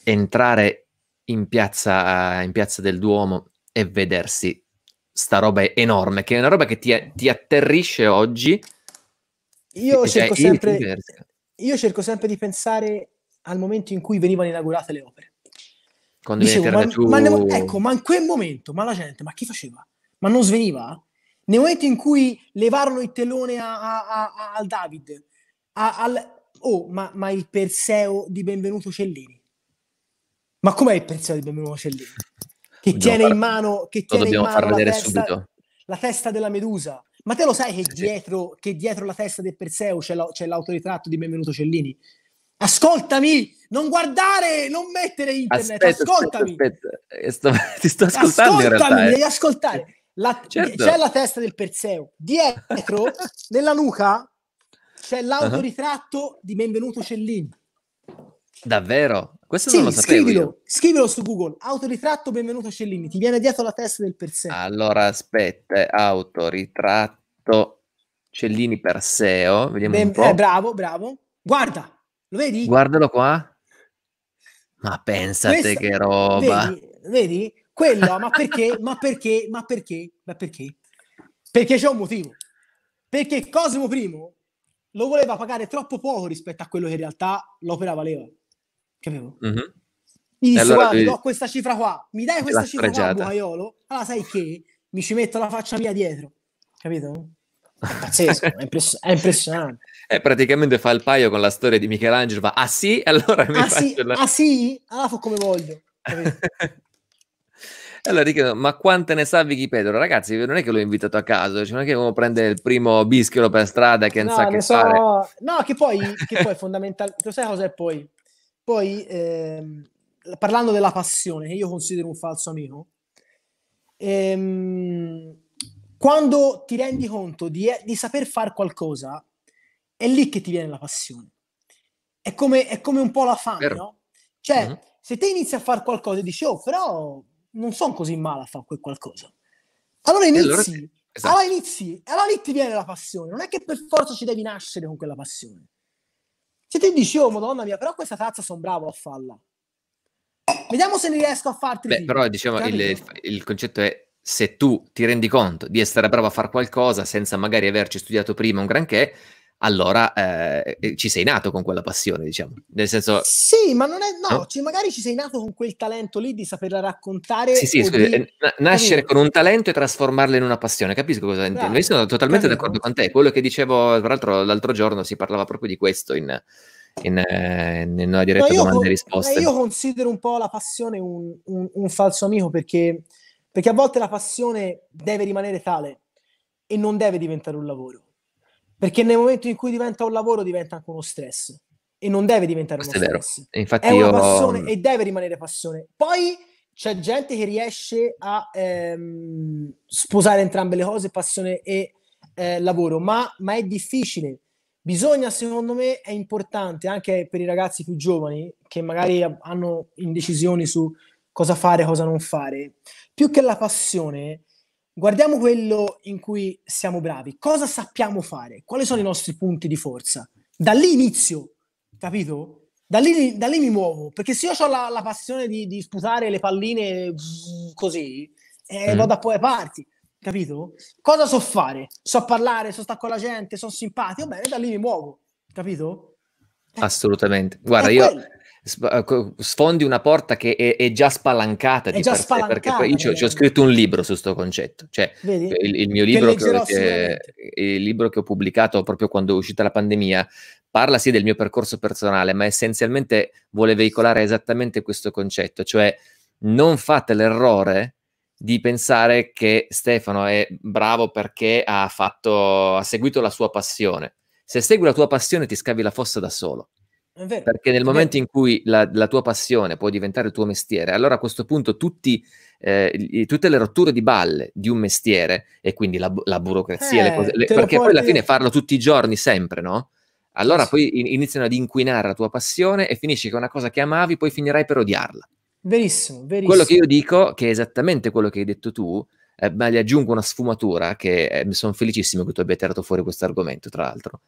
entrare in piazza, in piazza del Duomo e vedersi sta roba enorme, che è una roba che ti, ti atterrisce oggi. Io cioè, cerco, sempre, io cerco, sempre, di pensare al momento in cui venivano inaugurate le opere. Quando Dicevo, ma, più... ma, ecco, ma in quel momento, ma la gente, ma chi faceva? Ma non sveniva? Nel momento in cui levarono il telone a, a, a, al David, al, oh, ma, ma, il Perseo di Benvenuto Cellini. Ma com'è il Perseo di Benvenuto Cellini? Che dobbiamo tiene far... in mano, che tiene in mano la, testa, la, testa, della Medusa. Ma te lo sai che, sì. dietro, che dietro, la testa del Perseo c'è, la, c'è l'autoritratto di Benvenuto Cellini? Ascoltami, non guardare, non mettere internet, aspetta, ascoltami. Aspetta, aspetta. Eh, sto, ti sto ascoltando ascoltami, in realtà. Eh. devi ascoltare. La, certo. C'è la testa del Perseo. Dietro, nella nuca, c'è l'autoritratto uh-huh. di Benvenuto Cellini. Davvero? Questo sì, non lo sapevo. Scrivilo, scrivilo su Google. Autoritratto Benvenuto Cellini. Ti viene dietro la testa del Perseo. Allora, aspetta. Eh, autoritratto Cellini Perseo. Vediamo ben, un po'. Eh, bravo, bravo. Guarda, lo vedi? Guardalo qua. Ma pensate Questa, che roba. Vedi, vedi? Quella, ma perché? ma perché? Ma perché? Ma perché? Perché c'è un motivo. Perché Cosimo I lo voleva pagare troppo poco rispetto a quello che in realtà l'opera valeva. Capito? mm mm-hmm. Gli disse, allora, guarda, lui... do questa cifra qua, mi dai questa cifra qua, Bucaiolo? Allora sai che? Mi ci metto la faccia mia dietro. Capito? È pazzesco, è, impress- è impressionante. E praticamente fa il paio con la storia di Michelangelo, va, ah sì? Allora mi ah, sì? La... ah sì? Allora fa come voglio. allora richiedo, ma quante ne sa Wikipedia? Ragazzi, non è che l'ho invitato a caso, cioè non è che uno prende il primo bischio per strada che non no, sa che so... fare. No, che poi, che poi è fondamentale, lo sai cos'è poi? Poi, ehm, parlando della passione, che io considero un falso amico, ehm, quando ti rendi conto di, di saper fare qualcosa, è lì che ti viene la passione. È come, è come un po' la fame, Vero. no? Cioè, uh-huh. se te inizi a fare qualcosa e dici, oh, però non sono così male a fare quel qualcosa. Allora inizi, allora, esatto. allora inizi, allora lì ti viene la passione. Non è che per forza ci devi nascere con quella passione. Se ti dici, oh madonna mia, però questa tazza sono bravo a farla. Vediamo se ne riesco a farti. Beh, però diciamo il, il concetto è se tu ti rendi conto di essere bravo a fare qualcosa senza magari averci studiato prima un granché, allora eh, ci sei nato con quella passione, diciamo. Nel senso... Sì, ma non è... No, no? Cioè magari ci sei nato con quel talento lì di saperla raccontare. Sì, sì, scusi, di... Eh, nascere con un talento e trasformarla in una passione, capisco cosa intendi. Io sono totalmente Bravo. d'accordo con te. Quello che dicevo, tra l'altro, l'altro giorno si parlava proprio di questo in, in, in, eh, in una diretta no, domande con, e eh, risposte. Io considero un po' la passione un, un, un falso amico perché, perché a volte la passione deve rimanere tale e non deve diventare un lavoro perché nel momento in cui diventa un lavoro diventa anche uno stress e non deve diventare Questo uno è stress. Vero. Infatti è io... una passione e deve rimanere passione. Poi c'è gente che riesce a ehm, sposare entrambe le cose, passione e eh, lavoro, ma, ma è difficile. Bisogna, secondo me, è importante anche per i ragazzi più giovani che magari hanno indecisioni su cosa fare, cosa non fare, più che la passione, guardiamo quello in cui siamo bravi, cosa sappiamo fare, quali sono i nostri punti di forza. Da lì inizio, capito? Da lì, da lì mi muovo, perché se io ho la, la passione di, di, sputare le palline così, eh, mm. vado a poi parti, capito? Cosa so fare? So parlare, so stare con la gente, sono simpatico, bene, da lì mi muovo, capito? Assolutamente. Guarda, io quello. Eh, sfondi una porta che è, è già spalancata è già per spalancata, sé, perché poi io ci ho scritto un libro su questo concetto, cioè il, il, mio libro che, che, il libro che ho pubblicato proprio quando è uscita la pandemia parla sì del mio percorso personale, ma essenzialmente vuole veicolare esattamente questo concetto, cioè non fate l'errore di pensare che Stefano è bravo perché ha, fatto, ha seguito la sua passione. Se segui la tua passione ti scavi la fossa da solo. Perché nel momento in cui la, la, tua passione può diventare il tuo mestiere, allora a questo punto tutti, eh, tutte le rotture di balle di un mestiere e quindi la, la burocrazia, eh, le cose, le, perché poi alla fine farlo tutti i giorni sempre, no? Allora sì. poi in, iniziano ad inquinare la tua passione e finisci che una cosa che amavi poi finirai per odiarla. Verissimo, verissimo. Quello che io dico, che è esattamente quello che hai detto tu, eh, ma gli aggiungo una sfumatura che eh, mi sono felicissimo che tu abbia tirato fuori questo argomento, tra l'altro.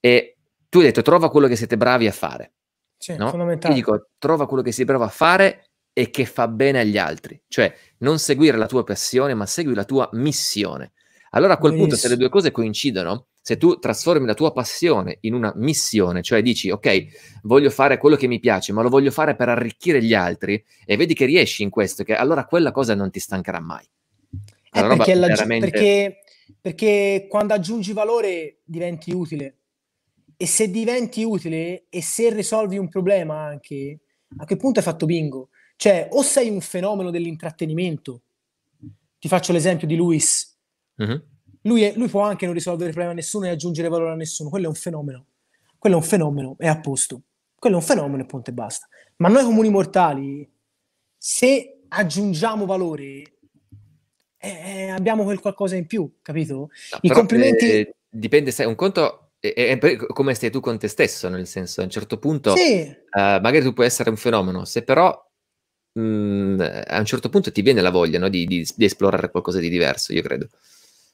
E tu hai detto trova quello che siete bravi a fare. Sì, no? fondamentale. Io dico trova quello che sei bravo a fare e che fa bene agli altri, cioè non seguire la tua passione, ma segui la tua missione. Allora a quel Benissimo. punto se le due cose coincidono, se tu trasformi la tua passione in una missione, cioè dici ok, voglio fare quello che mi piace, ma lo voglio fare per arricchire gli altri e vedi che riesci in questo, che allora quella cosa non ti stancherà mai. Allora, eh, perché, veramente... perché, perché quando aggiungi valore diventi utile e se diventi utile e se risolvi un problema anche, a che punto hai fatto bingo? Cioè, o sei un fenomeno dell'intrattenimento, ti faccio l'esempio di Luis, uh-huh. lui, è, lui può anche non risolvere il problema a nessuno e aggiungere valore a nessuno, quello è un fenomeno, quello è un fenomeno, è a posto, quello è un fenomeno e punto e basta. Ma noi comuni mortali, se aggiungiamo valore, eh, eh abbiamo quel qualcosa in più, capito? No, I complimenti... Eh, dipende, sai, un conto e, e, come stai tu con te stesso, nel senso, a un certo punto sì. uh, magari tu puoi essere un fenomeno, se però mh, mm, a un certo punto ti viene la voglia no, di, di, di, esplorare qualcosa di diverso, io credo.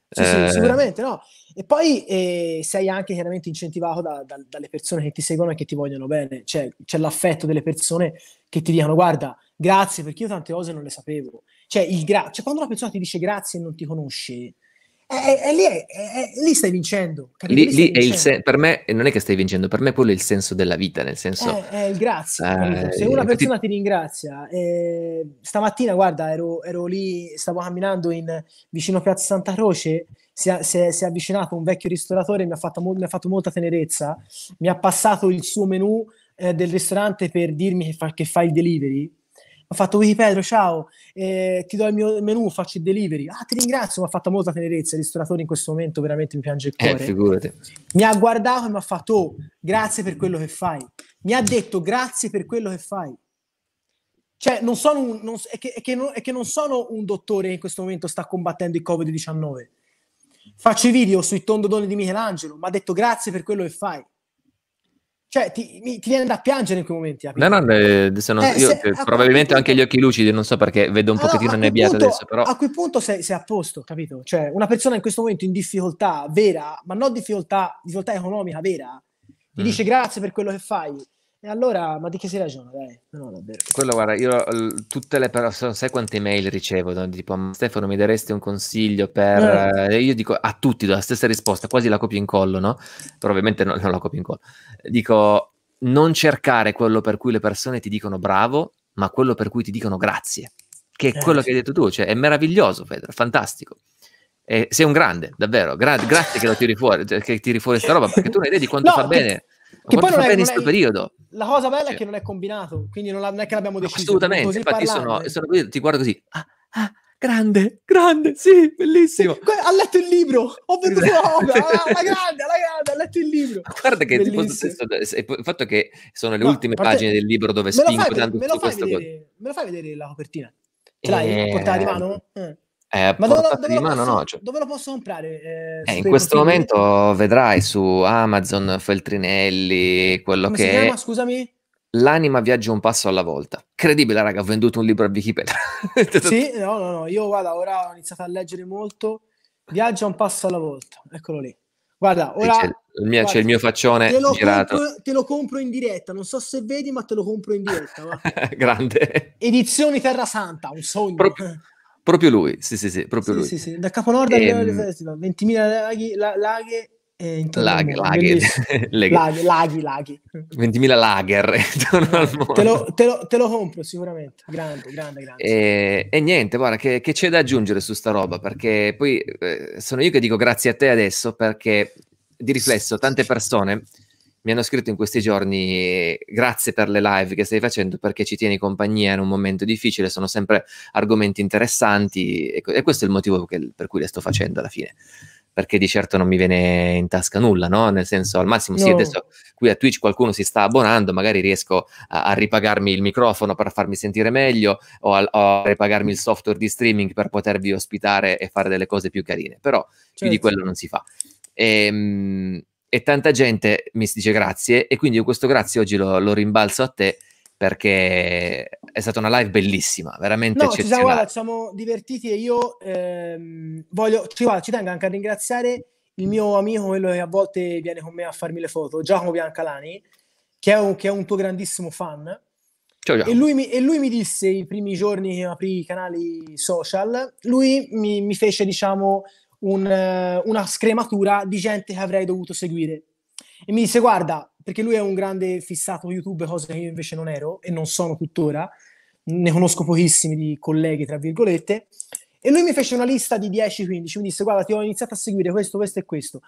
Sì, eh... sicuramente no. E poi eh, sei anche chiaramente incentivato da, da, dalle persone che ti seguono e che ti vogliono bene, cioè, c'è l'affetto delle persone che ti dicono guarda, grazie perché io tante cose non le sapevo. Cioè, gra- cioè quando una persona ti dice grazie e non ti conosce, e lì, è, è, lì stai vincendo. Lì, lì stai vincendo. Sen- per me non è che stai vincendo, per me quello è il senso della vita, nel senso... È, eh, eh, il grazie. Eh, Se una eh, persona ti, ti ringrazia, eh, stamattina guarda, ero, ero, lì, stavo camminando in, vicino a Piazza Santa Croce, si è, si, è, si è, avvicinato un vecchio ristoratore, mi ha, fatto, mi ha, fatto, molta tenerezza, mi ha passato il suo menù eh, del ristorante per dirmi che fa, che fa il delivery ho fatto Wiki Pedro, ciao, eh, ti do il mio menu, faccio i delivery. Ah, ti ringrazio, mi ha fatto molta tenerezza, il ristoratore in questo momento veramente mi piange il eh, cuore. Eh, figurati. Mi ha guardato e mi ha fatto, oh, grazie per quello che fai. Mi ha detto, grazie per quello che fai. Cioè, non sono un, non, è, che, è, che non, è che non sono un dottore che in questo momento sta combattendo il Covid-19. Faccio i video sui tondodoni di Michelangelo, mi ha detto grazie per quello che fai cioè ti, mi, ti, viene da piangere in quei momenti. No, no, le, non, eh, io, se, probabilmente punto, anche gli occhi lucidi, non so perché vedo un ah, no, pochettino annebbiato adesso, però... A quel punto sei, sei, a posto, capito? Cioè, una persona in questo momento in difficoltà vera, ma non difficoltà, difficoltà economica vera, ti mm. dice grazie per quello che fai, e allora, ma di che si ragiona? Dai, no, Quello, guarda, io tutte le persone, sai quante mail ricevo? No? Tipo, Stefano, mi daresti un consiglio per... Eh. eh. Io dico a tutti, do la stessa risposta, quasi la copio in collo, no? Però ovviamente no, non la copio in collo. Dico, non cercare quello per cui le persone ti dicono bravo, ma quello per cui ti dicono grazie. Che è eh. quello che hai detto tu, cioè è meraviglioso, Fedra, fantastico. E sei un grande, davvero. Gra- grazie che lo tiri fuori, cioè, che tiri fuori sta roba, perché tu non hai idea di quanto no, fa bene. Che poi non è, in questo periodo. La cosa bella cioè. è che non è combinato, quindi non, la, non è che l'abbiamo deciso. Assolutamente, così infatti sono, sono qui, ti guardo così. Ah, ah, grande, grande, sì, bellissimo. Que- ha letto il libro, ho venduto la roba, alla grande, alla grande, ha letto il libro. guarda che tipo, il fatto che sono le no, ultime pagine del libro dove spingo tanto me lo, fai vedere, me lo fai vedere la copertina? Ce l'hai eh... portata di mano? Eh. Eh, Ma dove, dove, mano, posso, no, cioè... dove, lo posso, comprare? Eh, eh, in questo momento vedrai su Amazon, Feltrinelli, quello Come che... Si chiama, scusami? L'anima viaggia un passo alla volta. Credibile, raga, ho venduto un libro a Wikipedia. sì, no, no, no, io guarda, ora ho iniziato a leggere molto. Viaggia un passo alla volta, eccolo lì. Guarda, ora... C'è il, mio, guarda, c'è il mio faccione te lo, compro, te lo, compro, in diretta, non so se vedi, ma te lo compro in diretta. Grande. Edizioni Terra Santa, un sogno. Pro- Proprio lui, sì, sì, sì, proprio sì, lui. Sì, sì. Da Capolord e, al Festival, 20.000 laghi, la, laghe eh, e laghi, laghi, laghi, laghi, laghi. 20.000 lager intorno al mondo. Te lo, te, lo, te lo, compro sicuramente, grande, grande, grande. E, eh, e niente, guarda, che, che, c'è da aggiungere su sta roba? Perché poi eh, sono io che dico grazie a te adesso perché di riflesso tante persone mi hanno scritto in questi giorni grazie per le live che stai facendo perché ci tieni compagnia in un momento difficile, sono sempre argomenti interessanti e, e questo è il motivo che, per cui le sto facendo alla fine. Perché di certo non mi viene in tasca nulla, no? Nel senso, al massimo, no. sì, adesso qui a Twitch qualcuno si sta abbonando, magari riesco a, a ripagarmi il microfono per farmi sentire meglio o a, o a, ripagarmi il software di streaming per potervi ospitare e fare delle cose più carine. Però certo. più di certo. quello non si fa. E, ehm, e tanta gente mi dice grazie e quindi io questo grazie oggi lo, lo rimbalzo a te perché è stata una live bellissima, veramente no, ci siamo, guarda, ci siamo divertiti e io ehm, voglio, ci, guarda, ci tengo anche a ringraziare il mio amico, quello che a volte viene con me a farmi le foto, Giacomo Biancalani, che è un, che è un tuo grandissimo fan. Ciao, e, lui mi, e, lui mi, disse i primi giorni che aprì i canali social, lui mi, mi fece, diciamo, un, eh, una scrematura di gente che avrei dovuto seguire. E mi disse, guarda, perché lui è un grande fissato YouTube, cosa che io invece non ero e non sono tuttora, ne conosco pochissimi di colleghi, tra virgolette, e lui mi fece una lista di 10-15, mi disse, guarda, ti ho iniziato a seguire questo, questo e questo,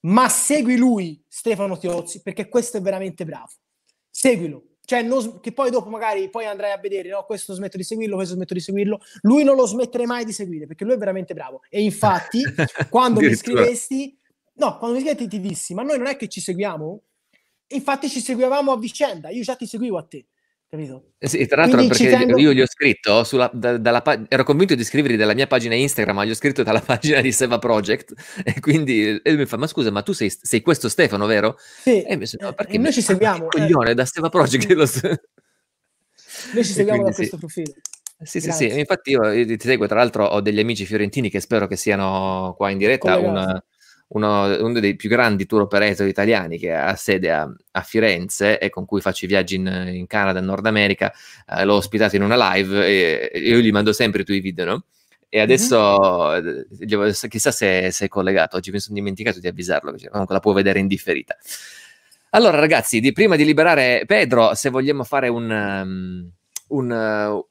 ma segui lui, Stefano Tiozzi, perché questo è veramente bravo. Seguilo, cioè, non, che poi dopo magari poi andrai a vedere, no, questo smetto di seguirlo, questo smetto di seguirlo. Lui non lo smetterei mai di seguire perché lui è veramente bravo. E infatti, quando mi scrivesti, no, quando mi scrivetti ti dissi, ma noi non è che ci seguiamo? Infatti ci seguivamo a vicenda, io già ti seguivo a te capito? Eh sì, tra l'altro tengo... io gli ho scritto, sulla, da, dalla, ero convinto di scrivergli dalla mia pagina Instagram, ma gli ho scritto dalla pagina di Seva Project, e quindi e lui mi fa, ma scusa, ma tu sei, sei questo Stefano, vero? Sì, e, mi sono, perché e noi mi, ci seguiamo. Ah, eh. coglione, da Seva Project. Lo... noi ci seguiamo da questo profilo. Sì, Grazie. sì, sì, infatti io, io, eh, ti seguo, tra l'altro ho degli amici fiorentini che spero che siano qua in diretta, una, uno, uno, dei più grandi tour operator italiani che ha sede a, a Firenze e con cui faccio i viaggi in, in Canada, e Nord America, eh, l'ho ospitato in una live e, io gli mando sempre i tuoi video, no? E adesso mm-hmm. chissà se, se, è collegato, oggi mi sono dimenticato di avvisarlo, comunque la può vedere indifferita. Allora ragazzi, di, prima di liberare Pedro, se vogliamo fare un... Um, un,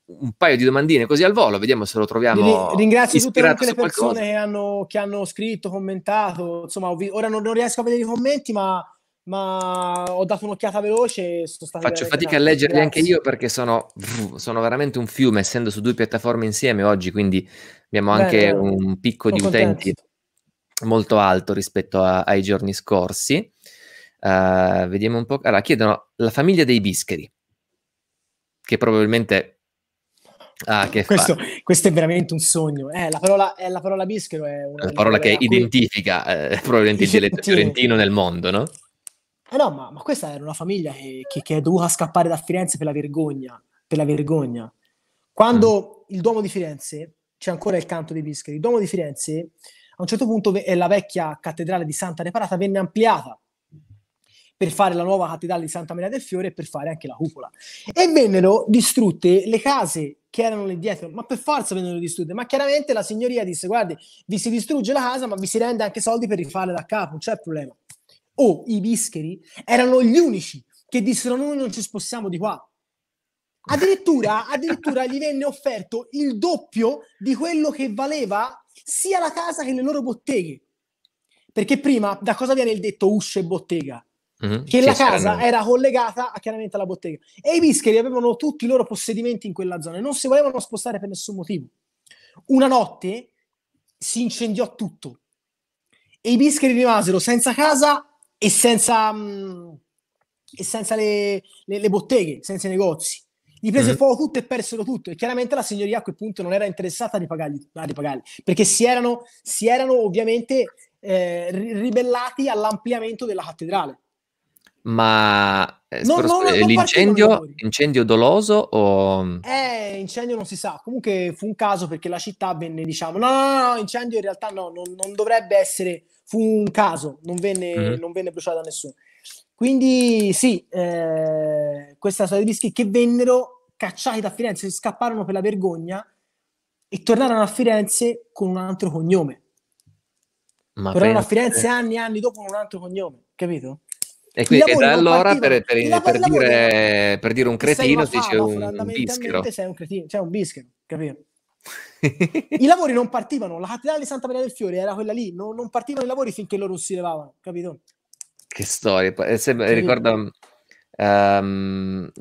un, paio di domandine così al volo, vediamo se lo troviamo. Ringrazio tutte tutte le persone che hanno, che hanno, scritto, commentato. Insomma, vi, ora non, non, riesco a vedere i commenti, ma, ma ho dato un'occhiata veloce. Faccio fatica a leggerli Grazie. anche io perché sono, sono, veramente un fiume, essendo su due piattaforme insieme oggi, quindi abbiamo Bene, anche un picco di contento. utenti molto alto rispetto a, ai giorni scorsi. Uh, vediamo un po'. Allora, chiedono la famiglia dei Bischeri che probabilmente ha a che questo, fare. Questo è veramente un sogno. Eh, la parola, è eh, la parola bischero è una... La parola che identifica cui... eh, probabilmente il dialetto fiorentino nel mondo, no? Eh no, ma, ma, questa era una famiglia che, che, che, è dovuta scappare da Firenze per la vergogna. Per la vergogna. Quando mm. il Duomo di Firenze, c'è ancora il canto dei Bischeri, il Duomo di Firenze a un certo punto è la vecchia cattedrale di Santa Reparata venne ampliata per fare la nuova cattedrale di Santa Maria del Fiore e per fare anche la cupola. E vennero distrutte le case che erano lì dietro, ma per forza vennero distrutte, ma chiaramente la signoria disse guardi, vi si distrugge la casa ma vi si rende anche soldi per rifare da capo, non c'è problema. O oh, i bischeri erano gli unici che dissero noi non ci spostiamo di qua, Addirittura, addirittura, gli venne offerto il doppio di quello che valeva sia la casa che le loro botteghe. Perché prima da cosa viene il detto uscio e bottega? Mm-hmm. Che, che la casa era collegata a, chiaramente alla bottega e i bischeri avevano tutti i loro possedimenti in quella zona e non si volevano spostare per nessun motivo. Una notte si incendiò tutto e i bischeri rimasero senza casa e senza, mh, mm, e senza le, le, le, botteghe, senza i negozi. Gli prese mm-hmm. fuoco tutto e persero tutto. E chiaramente la signoria a quel punto non era interessata a ripagarli, a ripagarli perché si erano, si erano ovviamente eh, ribellati all'ampliamento della cattedrale. Ma eh, eh non, non, non l'incendio incendio doloso o... Mm? Eh, incendio non si sa. Comunque fu un caso perché la città venne, diciamo, no, no, no, incendio in realtà no, non, non dovrebbe essere, fu un caso, non venne, mm-hmm. non venne bruciata da nessuno. Quindi sì, eh, questa è la storia di rischi che vennero cacciati da Firenze, scapparono per la vergogna e tornarono a Firenze con un altro cognome. Ma tornarono a Firenze anni e anni dopo con un altro cognome, capito? E, qui, da allora, per, per, per, dire, per, dire, un cretino, si dice un, un bischero. Sei un cretino, cioè un bischero, capito? I lavori non partivano, la cattedrale di Santa Maria del Fiore era quella lì, non, non partivano i lavori finché loro si levavano, capito? Che storia, eh, se, um,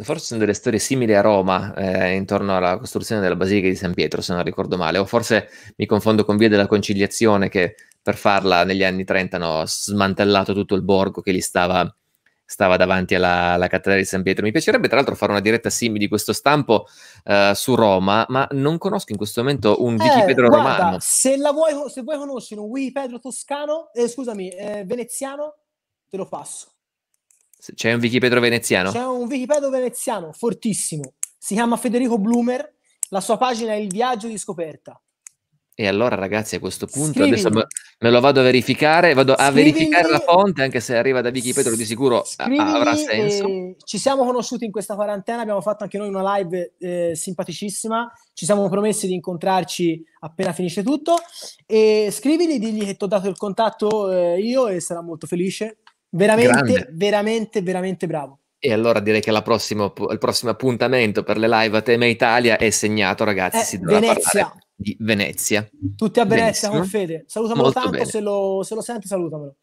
forse sono delle storie simili a Roma, eh, intorno alla costruzione della Basilica di San Pietro, se non ricordo male, o forse mi confondo con Via della Conciliazione, che per farla negli anni 30 hanno smantellato tutto il borgo che li stava, stava davanti alla, alla, cattedrale di San Pietro. Mi piacerebbe tra l'altro fare una diretta simile di questo stampo uh, su Roma, ma non conosco in questo momento un Wikipedro eh, guarda, romano. Se, la vuoi, se vuoi conoscere un Wikipedro toscano, eh, scusami, eh, veneziano, te lo passo. C'è un Wikipedro veneziano? C'è un Wikipedro veneziano, fortissimo. Si chiama Federico Blumer, la sua pagina è Il viaggio di scoperta. E allora, ragazzi, a questo punto Scriviti. adesso me lo vado a verificare, vado a verificare la fonte, anche se arriva da Wikipedia, di sicuro Scriviti avrà senso. Eh, ci siamo conosciuti in questa quarantena, abbiamo fatto anche noi una live eh, simpaticissima, ci siamo promessi di incontrarci appena finisce tutto. E scrivili, digli che ti ho dato il contatto eh, io e sarà molto felice. Veramente, Grande. veramente, veramente bravo. E allora direi che prossima, il prossimo appuntamento per le live a tema Italia è segnato, ragazzi. Eh, si dovrà Venezia. Parlare di Venezia. Tutti a Venezia Benissimo. con fede. Salutamelo Molto tanto, se lo, se lo, senti salutamelo.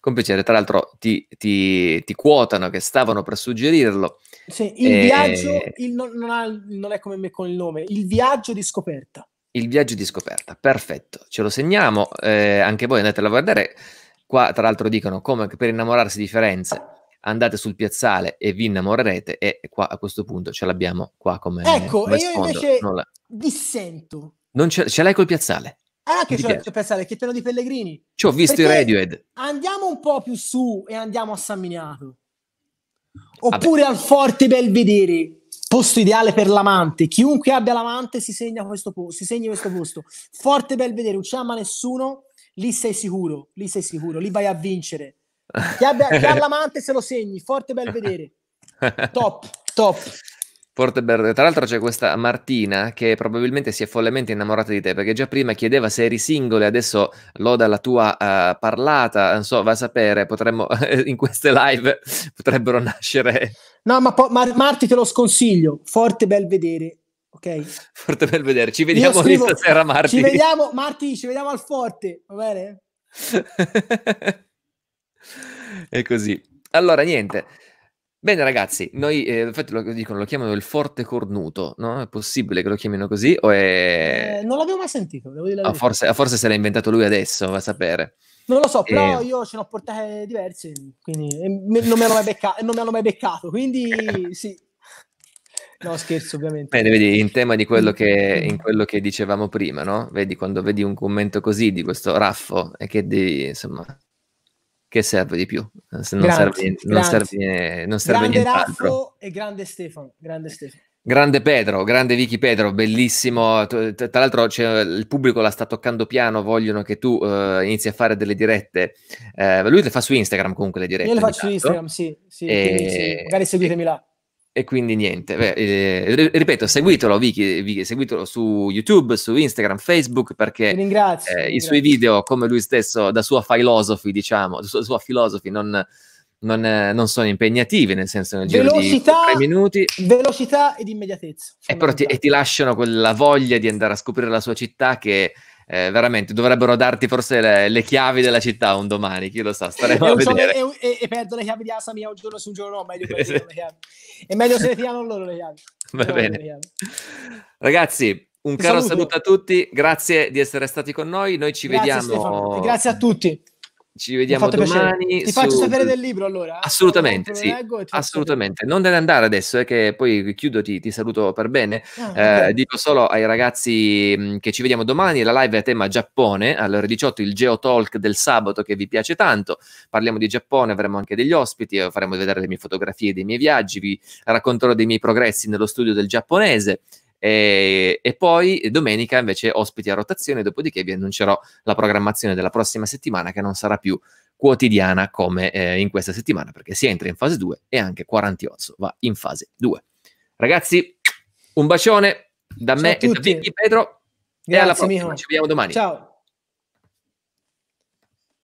Con piacere, tra l'altro ti, ti, ti quotano che stavano per suggerirlo. Sì, il e... Eh, viaggio il, non, ha, non è come me con il nome, il viaggio di scoperta. Il viaggio di scoperta, perfetto, ce lo segniamo, eh, anche voi andate a guardare. Qua tra l'altro dicono come per innamorarsi di Firenze andate sul piazzale e vi innamorerete e qua a questo punto ce l'abbiamo qua come Ecco, come io sfondo. invece la... dissento. Non ce, ce l'hai col piazzale. anche ah, che l'hai col piazzale, che piano di Pellegrini. Ci ho visto Perché i Radiohead. Andiamo un po' più su e andiamo a San Miniato. Oppure Vabbè. al Forte Belvedere, posto ideale per l'amante. Chiunque abbia l'amante si segna questo posto, si segna questo posto. Forte Belvedere, non ci ama nessuno, lì sei sicuro, lì sei sicuro, lì vai a vincere. Chi, abbia, chi ha l'amante se lo segni, Forte Belvedere. top, top. Forte Porterberg, tra l'altro c'è questa Martina che probabilmente si è follemente innamorata di te perché già prima chiedeva se eri singolo e adesso loda la tua uh, parlata, non so, va a sapere, potremmo in queste live potrebbero nascere... No, ma po- Mar- Marti te lo sconsiglio, forte bel vedere, ok? Forte bel vedere, ci vediamo scrivo, stasera Marti. Ci vediamo Marti, ci vediamo al forte, va bene? e così. Allora, niente. Bene ragazzi, noi, eh, infatti lo dicono, lo chiamano il forte cornuto, no? È possibile che lo chiamino così o è... Eh, non l'avevo mai sentito, devo dire la ah, forse, ah, forse, se l'ha inventato lui adesso, va a sapere. Non lo so, però eh... io ce ne ho portate diverse, quindi non mi, becca- non mi hanno mai, beccato, quindi sì. No, scherzo ovviamente. Bene, vedi, in tema di quello che, in quello che dicevamo prima, no? Vedi, quando vedi un commento così di questo Raffo e che di, insomma, che serve di più. Eh, non, grazie, serve, non serve, non serve, grande nient'altro. Raffo e grande Stefano, grande Stefano. Grande Pedro, grande Vicky Pedro, bellissimo. Tra l'altro il pubblico la sta toccando piano, vogliono che tu uh, inizi a fare delle dirette. Uh, lui le fa su Instagram comunque le dirette. Io le faccio su Instagram, sì. sì, e... sì. Magari seguitemi là. E quindi niente, Beh, eh, ripeto, seguitelo Vicky, Vicky, seguitelo su YouTube, su Instagram, Facebook, perché ringrazio, eh, i suoi video, come lui stesso, da sua filosofi, diciamo, da sua, sua filosofi, non, non, eh, non, sono impegnativi, nel senso nel velocità, giro di minuti. Velocità ed immediatezza. E, ti, e ti lasciano quella voglia di andare a scoprire la sua città che eh, veramente dovrebbero darti forse le, le, chiavi della città un domani, chi lo sa, staremo e a vedere. So, e, e, e, perdo le chiavi di Asa mia un giorno su un giorno no, meglio le chiavi. È meglio se le tirano loro le chiavi. Va no, bene. Chiavi. Ragazzi, un caro saluto. saluto. a tutti, grazie di essere stati con noi, noi ci grazie, vediamo. Stefano. Grazie a tutti. Ci vediamo domani. Ti su... faccio sapere del libro allora. Assolutamente, sì. Assolutamente. Non deve andare adesso, eh, che poi chiudo, ti, ti saluto per bene. Ah, eh, okay. Dico solo ai ragazzi mm, che ci vediamo domani. La live è a tema Giappone, alle ore 18, il Geo Talk del sabato che vi piace tanto. Parliamo di Giappone, avremo anche degli ospiti, eh, faremo vedere le mie fotografie dei miei viaggi, vi racconterò dei miei progressi nello studio del giapponese. E, ehm, e, poi domenica invece ospiti a rotazione, dopodiché vi annuncerò la programmazione della prossima settimana che non sarà più quotidiana come eh, in questa settimana perché si entra in fase 2 e anche 48 va in fase 2. Ragazzi, un bacione da Ciao me e da Vicky Pedro. Grazie, e alla prossima, mijo. ci vediamo domani. Ciao.